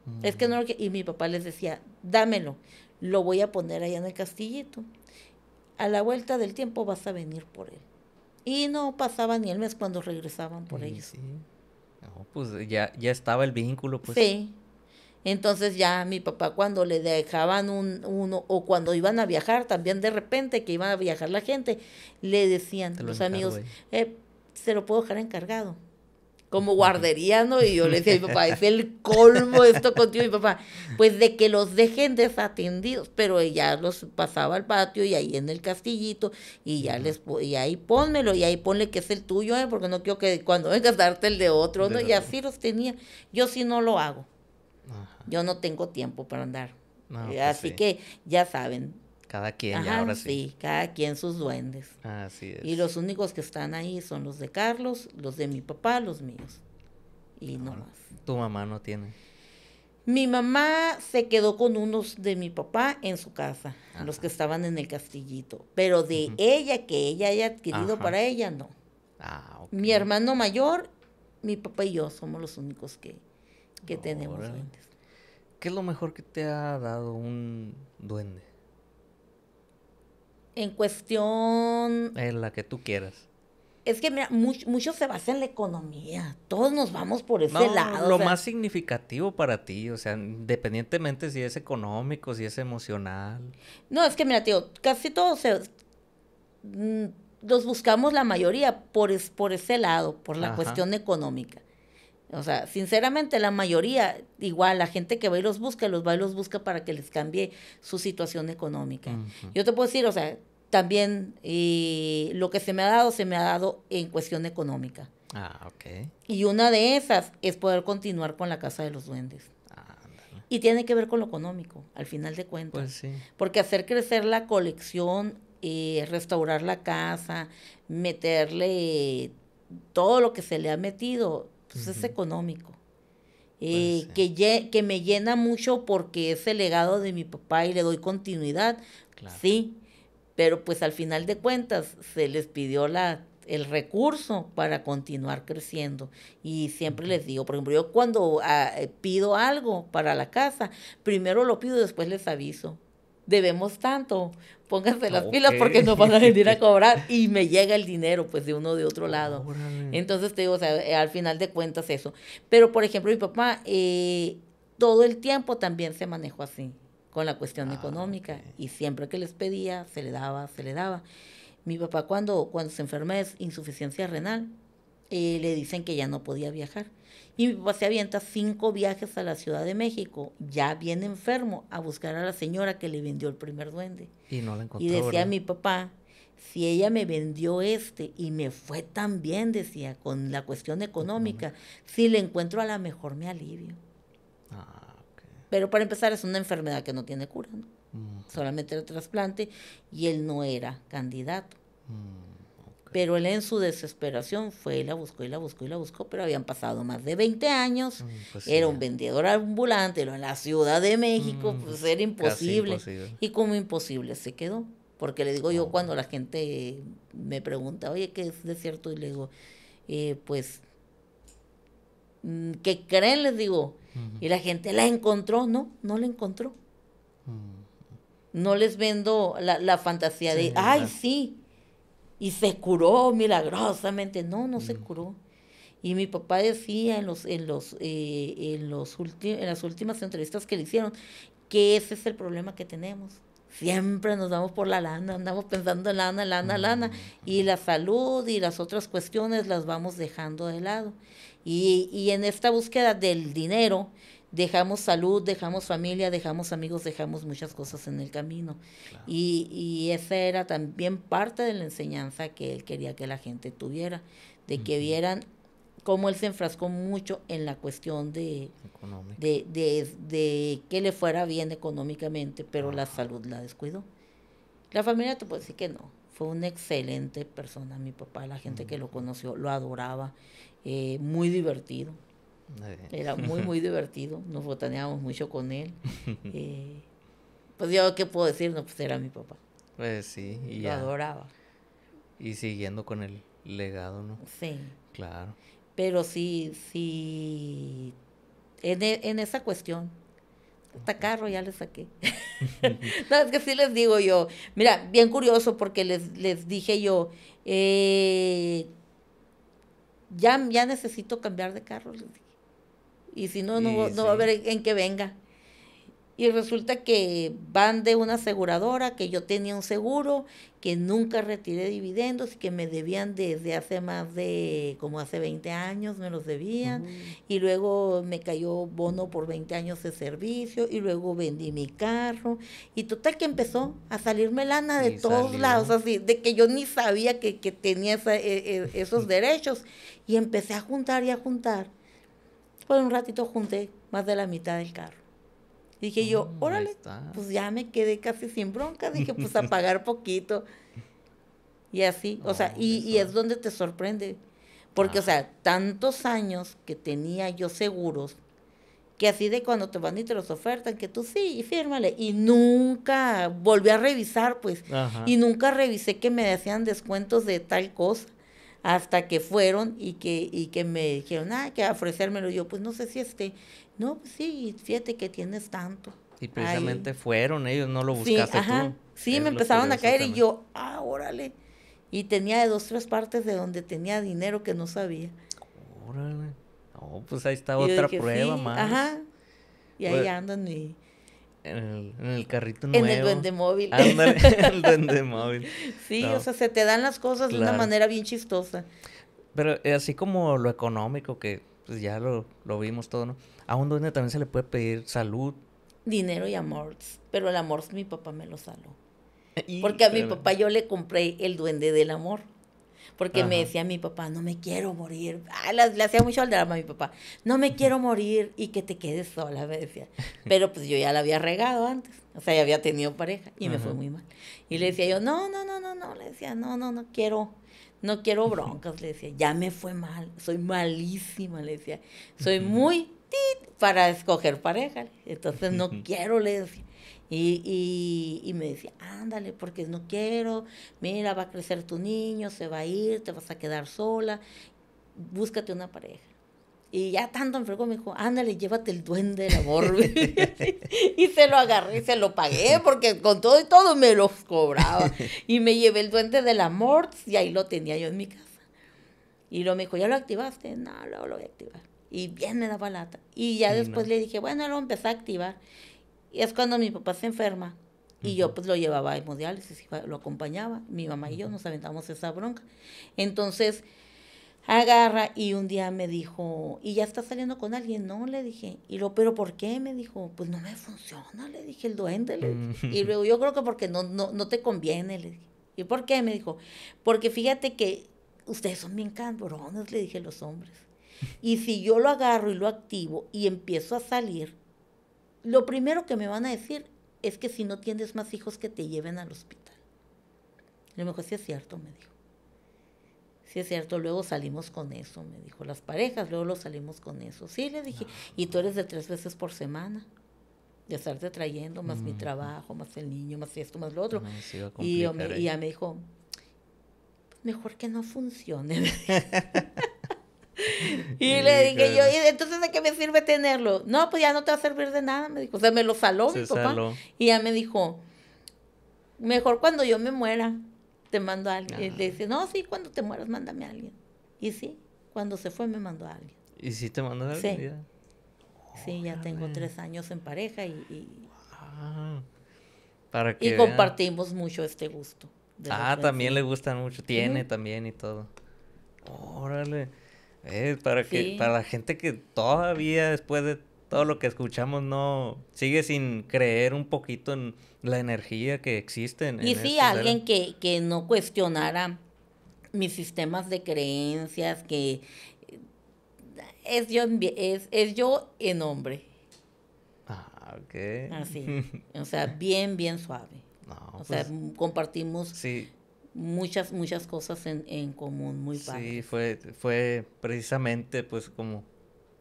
Mm. Es que no lo Y mi papá les decía, dámelo, lo voy a poner allá en el castillito. A la vuelta del tiempo vas a venir por él. Y no pasaba ni el mes cuando regresaban por ellos. Sí. pues ya, ya estaba el vínculo, pues. Sí. Entonces ya mi papá cuando le dejaban un, uno o cuando iban a viajar, también de repente que iban a viajar la gente, le decían a los amigos, eh, se lo puedo dejar encargado. Como ¿no? y yo le decía a mi papá, es el colmo esto contigo, mi papá. Pues de que los dejen desatendidos, pero ella los pasaba al patio y ahí en el castillito, y ya les, y ahí pónmelo, y ahí ponle que es el tuyo, eh, porque no quiero que cuando vengas darte el de otro, ¿no? y así los tenía. Yo sí no lo hago yo no tengo tiempo para andar. Eh, pues así que ya saben. Cada quien, ahora sí. cada quien sus duendes. Así es. Y los únicos que están ahí son los de Carlos, los de mi papá, los míos. Y no, más. Tu mamá no tiene. Mi mamá se quedó con unos de mi papá en su casa, los que estaban en el castillito, pero de ella, que ella haya adquirido para ella, no. Ah, mi hermano mayor, mi papá y yo somos los únicos que, que tenemos duendes. ¿Qué es lo mejor que te ha dado un duende? En cuestión... En la que tú quieras. Es que mira, mucho, se basa en la economía. Todos nos vamos por ese lado. Lo más significativo para ti, o sea, independientemente si es económico, si es emocional. No, es que mira, tío, casi todos los mm, buscamos la mayoría por, por ese lado, por la cuestión económica. O sea, sinceramente la mayoría, igual la gente que va y los busca, los va y los busca para que les cambie su situación económica. Yo te puedo decir, o sea, también lo que se me ha dado, se me ha dado en cuestión económica. Ah, ok. Y una de esas es poder continuar con la casa de los duendes. Ah, y tiene que ver con lo económico, al final de cuentas. Pues sí. Porque hacer crecer la colección, eh, restaurar la casa, meterle todo lo que se le ha metido, pues es económico. Y eh, pues, que, que me llena mucho porque es el legado de mi papá y le doy continuidad, sí, pero pues al final de cuentas se les pidió la, el recurso para continuar creciendo. Y siempre les digo, por ejemplo, yo cuando ah, eh, pido algo para la casa, primero lo pido, y después les aviso debemos tanto, pónganse las pilas porque no van a venir a cobrar y me llega el dinero pues de uno de otro lado. Entonces te digo, eh, al final de cuentas eso. Pero por ejemplo, mi papá eh, todo el tiempo también se manejó así, con la cuestión ah, económica y siempre que les pedía, se le daba, se le daba. Mi papá cuando, cuando se enferma es insuficiencia renal, y eh, le dicen que ya no podía viajar. Y mi papá se avienta cinco viajes a la Ciudad de México, ya bien enfermo, a buscar a la señora que le vendió el primer duende. Y no la encontró. Y decía a mi papá, si ella me vendió este y me fue tan bien, decía, con la cuestión económica, si le encuentro a la mejor me alivio. Ah, Pero para empezar es una enfermedad que no tiene cura, Solamente el trasplante y él no era candidato. Pero él en su desesperación fue y la buscó y la buscó y la buscó, pero habían pasado más de 20 años. Mm, pues era un vendedor ambulante en la Ciudad de México, mm, pues era imposible. Y como imposible se quedó. Porque le digo yo cuando la gente me pregunta, oye, ¿qué es cierto Y le digo, eh, pues, mm, ¿qué creen? Les digo. Y la gente la encontró, no, no la encontró. No les vendo la, fantasía de, ay, sí, y se curó milagrosamente. No, no se mm. curó. Y mi papá decía en, los, en, los, eh, en, los en las últimas entrevistas que le hicieron que ese es el problema que tenemos. Siempre nos damos por la lana, andamos pensando en lana, lana, mm. lana, y la salud y las otras cuestiones las vamos dejando de lado. Y, y en esta búsqueda del dinero, dejamos salud, dejamos familia, dejamos amigos, dejamos muchas cosas en el camino. Y, y, esa era también parte de la enseñanza que él quería que la gente tuviera, de que vieran cómo él se enfrascó mucho en la cuestión de, de, de, que le fuera bien económicamente, pero la salud la descuidó. La familia te puede decir que no. Fue una excelente persona, mi papá, la gente que lo conoció lo adoraba, eh, muy divertido era muy, muy divertido. Nos botaneábamos mucho con él. Eh, pues yo, ¿qué puedo decir? No, pues era mi papá. Pues sí. Y Lo adoraba. Y siguiendo con el legado, ¿no? Sí. Claro. Pero sí, sí. En, e, esa cuestión. Hasta carro ya le saqué. no, es que sí les digo yo. Mira, bien curioso porque les, dije yo. Eh, ya, ya necesito cambiar de carro, les dije y si no, no, va a haber en qué venga. Y resulta que van de una aseguradora, que yo tenía un seguro, que nunca retiré dividendos y que me debían desde hace más de, como hace 20 años, me los debían. Y luego me cayó bono por 20 años de servicio y luego vendí mi carro. Y total que empezó a salirme lana de todos lados, así, de que yo ni sabía que, tenía e, e, esos derechos. Y empecé a juntar y a juntar pues un ratito junté más de la mitad del carro. dije yo, mm, órale, pues ya me quedé casi sin bronca. Dije, pues a pagar poquito. Y así, o sea, y, es donde te sorprende. Porque, o sea, tantos años que tenía yo seguros, que así de cuando te van y te los ofertan, que tú sí, y fírmale. Y nunca volví a revisar, pues. Y nunca revisé que me hacían descuentos de tal cosa hasta que fueron y que, y que me dijeron, ah, que ofrecérmelo. Yo, pues no sé si este, no, pues sí, fíjate que tienes tanto. Y precisamente fueron ellos, no lo buscaste sí, Sí, me empezaron a caer y yo, ah, órale. Y tenía de dos, tres partes de donde tenía dinero que no sabía. Órale. No, pues ahí está otra prueba más. Ajá. Y ahí pues andan y en el, carrito nuevo. En el duende móvil. el duende móvil. Sí, o sea, se te dan las cosas de una manera bien chistosa. Pero eh, así como lo económico, que pues, ya lo, vimos todo, ¿no? A un duende también se le puede pedir salud. Dinero y amor. Pero el amor mi papá me lo saló. Porque a mi papá yo le compré el duende del amor. Porque me decía mi papá, no me quiero morir. Ah, le, hacía mucho el drama a mi papá. No me quiero morir y que te quedes sola, me decía. Pero pues yo ya la había regado antes. O sea, ya había tenido pareja y me fue muy mal. Y le decía yo, no, no, no, no, no. Le decía, no, no, no quiero. No quiero broncas, le decía. Ya me fue mal. Soy malísima, le decía. Soy muy tit para escoger pareja. Entonces no quiero, le decía. Y, y, me decía, ándale, porque no quiero, mira, va a crecer tu niño, se va a ir, te vas a quedar sola, búscate una pareja. Y ya tanto me me dijo, ándale, llévate el duende del amor. y se lo agarré y se lo pagué, porque con todo y todo me los cobraba. Y me llevé el duende del amor y ahí lo tenía yo en mi casa. Y lo me dijo, ¿ya lo activaste? No, luego lo voy a activar. Y bien me daba lata. Y ya después le dije, bueno, lo empecé a activar. Y es cuando mi papá se enferma. Y yo pues lo llevaba a hemodiálisis, lo acompañaba, mi mamá y yo nos aventamos esa bronca. Entonces, agarra y un día me dijo, ¿y ya está saliendo con alguien? No, le dije. Y lo, ¿pero por qué? Me dijo, pues no me funciona, le dije, el duende. Le mm. Y luego, yo creo que porque no, no, no te conviene, le dije. ¿Y por qué? Me dijo, porque fíjate que ustedes son bien cabrones, le dije los hombres. Y si yo lo agarro y lo activo y empiezo a salir, lo primero que me van a decir es que si no tienes más hijos que te lleven al hospital. Le dijo, sí es cierto, me dijo. Si es cierto, luego salimos con eso, me dijo. Las parejas, luego lo salimos con eso. Sí, le dije, y tú eres de tres veces por semana, de estarte trayendo, más mi trabajo, más el niño, más esto, más lo otro. y, yo me, y, ya me dijo, mejor que no funcione. Y le dije yo, ¿y entonces de qué me sirve tenerlo? No, pues ya no te va a servir de nada, me dijo. O sea, me lo saló mi papá. Y ya me dijo, mejor cuando yo me muera, te mando a alguien. Y le dice, no, sí, cuando te mueras, mándame a alguien. Y sí, cuando se fue me mandó a alguien. ¿Y sí te mandó a alguien? Sí, ya, tengo tres años en pareja y... y... Ah, para que y compartimos mucho este gusto. Ah, también le gustan mucho. Tiene también y todo. Órale. Eh, para, que, para la gente que todavía después de todo lo que escuchamos no sigue sin creer un poquito en la energía que existe. y sí, alguien que, no cuestionara mis sistemas de creencias, que es yo en, es, es yo en hombre. Ah, ok. Así. O sea, bien, bien suave. o sea, pues, compartimos sí muchas, muchas cosas en, en común, muy fácil. Sí, fue, fue precisamente pues como,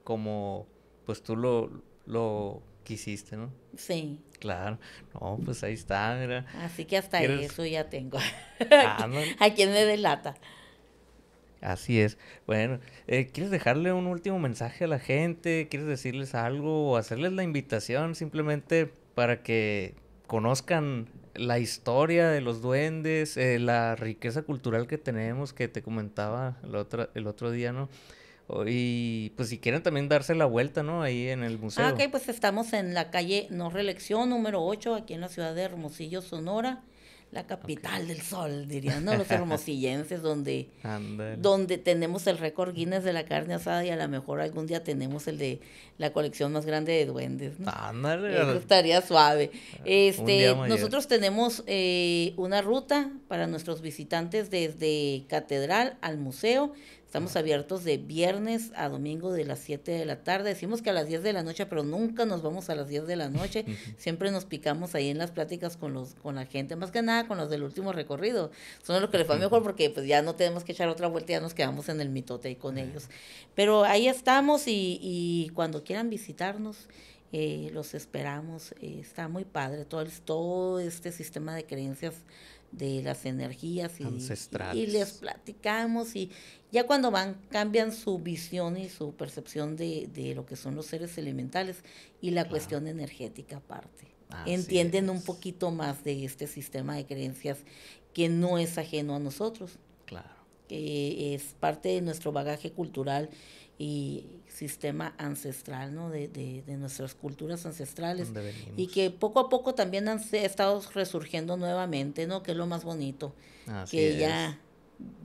como pues tú lo, quisiste, ¿no? Sí. Claro, no, pues ahí está, Así que hasta eso ya tengo. Ah, ¿A quién me delata? Así es. Bueno, eh, ¿quieres dejarle un último mensaje a la gente? ¿Quieres decirles algo o hacerles la invitación simplemente para que conozcan la historia de los duendes, eh, la riqueza cultural que tenemos, que te comentaba el otro, el otro día, ¿no? Y pues si quieren también darse la vuelta, ¿no? Ahí en el museo. Ah, ok, pues estamos en la calle No Reelección, número 8, aquí en la ciudad de Hermosillo, Sonora la capital del sol, dirían ¿no? los hermosillenses, donde, donde tenemos el récord Guinness de la carne asada y a lo mejor algún día tenemos el de la colección más grande de duendes. ¿no? estaría suave. Este, nosotros tenemos eh, una ruta para nuestros visitantes desde Catedral al museo. Estamos abiertos de viernes a domingo de las 7 de la tarde. Decimos que a las 10 de la noche, pero nunca nos vamos a las 10 de la noche. Siempre nos picamos ahí en las pláticas con los con la gente, más que nada con los del último recorrido. Son los que les fue mejor porque pues ya no tenemos que echar otra vuelta, ya nos quedamos en el mitote ahí con ellos. Pero ahí estamos y, y cuando quieran visitarnos, eh, los esperamos. Eh, está muy padre todo, todo este sistema de creencias de las energías y, Ancestrales. y, les platicamos y ya cuando van cambian su visión y su percepción de, lo que son los seres elementales y la cuestión energética aparte. Entienden un poquito más de este sistema de creencias que no es ajeno a nosotros. Claro. Que es parte de nuestro bagaje cultural y sistema ancestral, ¿no? De, de, de nuestras culturas ancestrales. Y que poco a poco también han estado resurgiendo nuevamente, ¿no? Que es lo más bonito. que ya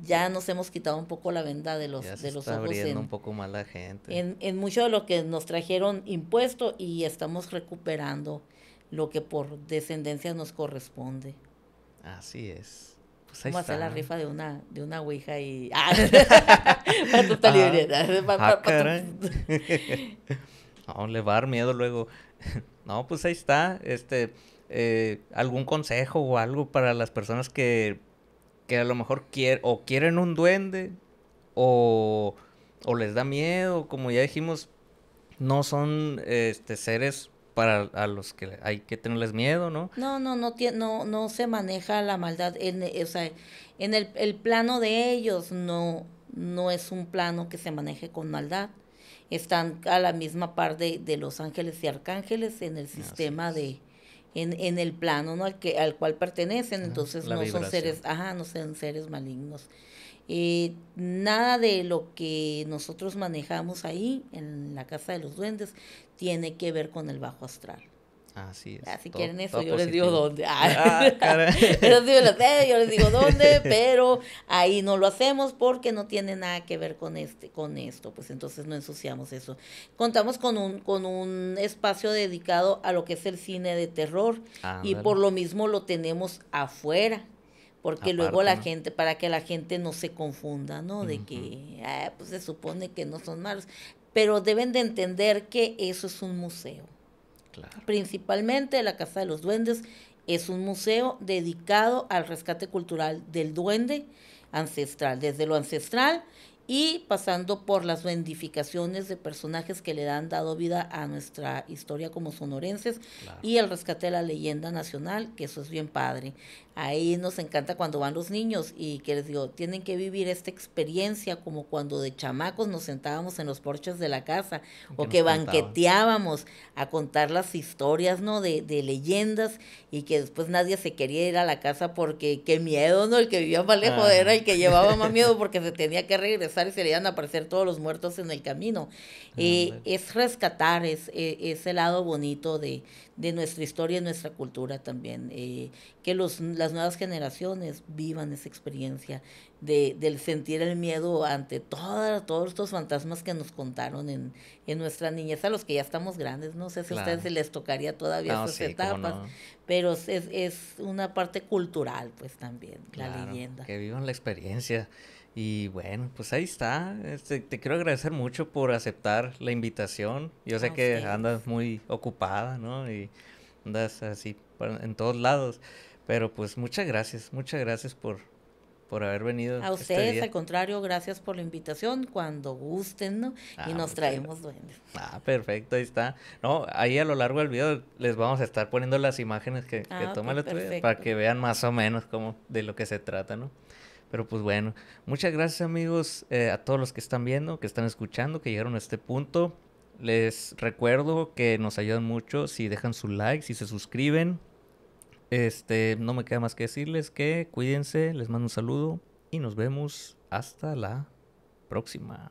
ya nos hemos quitado un poco la venda de los de los está un poco más la gente en, en, mucho de lo que nos trajeron impuesto y estamos recuperando lo que por descendencia nos corresponde así es pues a hacer la rifa de una, de una ouija y. Ah, ah, ah, para tu no, le va a dar miedo luego. No, pues ahí está. Este, eh, algún consejo o algo para las personas que, que a lo mejor quieren o quieren un duende o, o les da miedo. Como ya dijimos, no son este, seres para a los que hay que tenerles miedo, ¿no? No, no, no, no, no se maneja la maldad, en, eh, o sea, en el, el plano de ellos no, no es un plano que se maneje con maldad. Están a la misma par de, de los ángeles y arcángeles en el sistema de en, en el plano ¿no? al, que, al cual pertenecen, entonces no son seres, ajá, no seres malignos. Eh, nada de lo que nosotros manejamos ahí en la casa de los duendes tiene que ver con el bajo astral. Así ah, si quieren eso, ah, ah, yo les digo dónde. yo, les digo, dónde, pero ahí no lo hacemos porque no tiene nada que ver con este, con esto. Pues entonces no ensuciamos eso. Contamos con un, con un espacio dedicado a lo que es el cine de terror. y por lo mismo lo tenemos afuera porque luego la gente, para que la gente no se confunda, ¿no? De que, pues se supone que no son malos, pero deben de entender que eso es un museo. Principalmente la Casa de los Duendes es un museo dedicado al rescate cultural del duende ancestral, desde lo ancestral y pasando por las vendificaciones de personajes que le han dado vida a nuestra historia como sonorenses y el rescate de la leyenda nacional, que eso es bien padre. Ahí nos encanta cuando van los niños y que les digo, tienen que vivir esta experiencia como cuando de chamacos nos sentábamos en los porches de la casa o que banqueteábamos a contar las historias, ¿no? De, de leyendas y que después nadie se quería ir a la casa porque qué miedo, ¿no? El que vivía más lejos ah. era el que llevaba más miedo porque se tenía que regresar se le a aparecer todos los muertos en el camino. Ah, eh, es rescatar es, e, ese lado bonito de, nuestra historia y nuestra cultura también. Eh, que los, las nuevas generaciones vivan esa experiencia de, del sentir el miedo ante toda, todos estos fantasmas que nos contaron en, nuestra niñez, a los que ya estamos grandes. No sé si a ustedes les tocaría todavía etapas, pero es, una parte cultural, pues también, la leyenda. Que vivan la experiencia. Y bueno, pues ahí está. Este, te quiero agradecer mucho por aceptar la invitación. Yo sé que andas muy ocupada, ¿no? Y andas así en todos lados. Pero pues muchas gracias, muchas gracias por, por haber venido. A este ustedes, al contrario, gracias por la invitación. Cuando gusten, ¿no? y ah, nos traemos duendes. Ah, perfecto, ahí está. No, ahí a lo largo del video les vamos a estar poniendo las imágenes que, ah, toma la para que vean más o menos cómo, de lo que se trata, ¿no? Pero pues bueno, muchas gracias amigos eh, a todos los que están viendo, que están escuchando, que llegaron a este punto. Les recuerdo que nos ayudan mucho si dejan su like, si se suscriben. Este, no me queda más que decirles que cuídense, les mando un saludo y nos vemos hasta la próxima.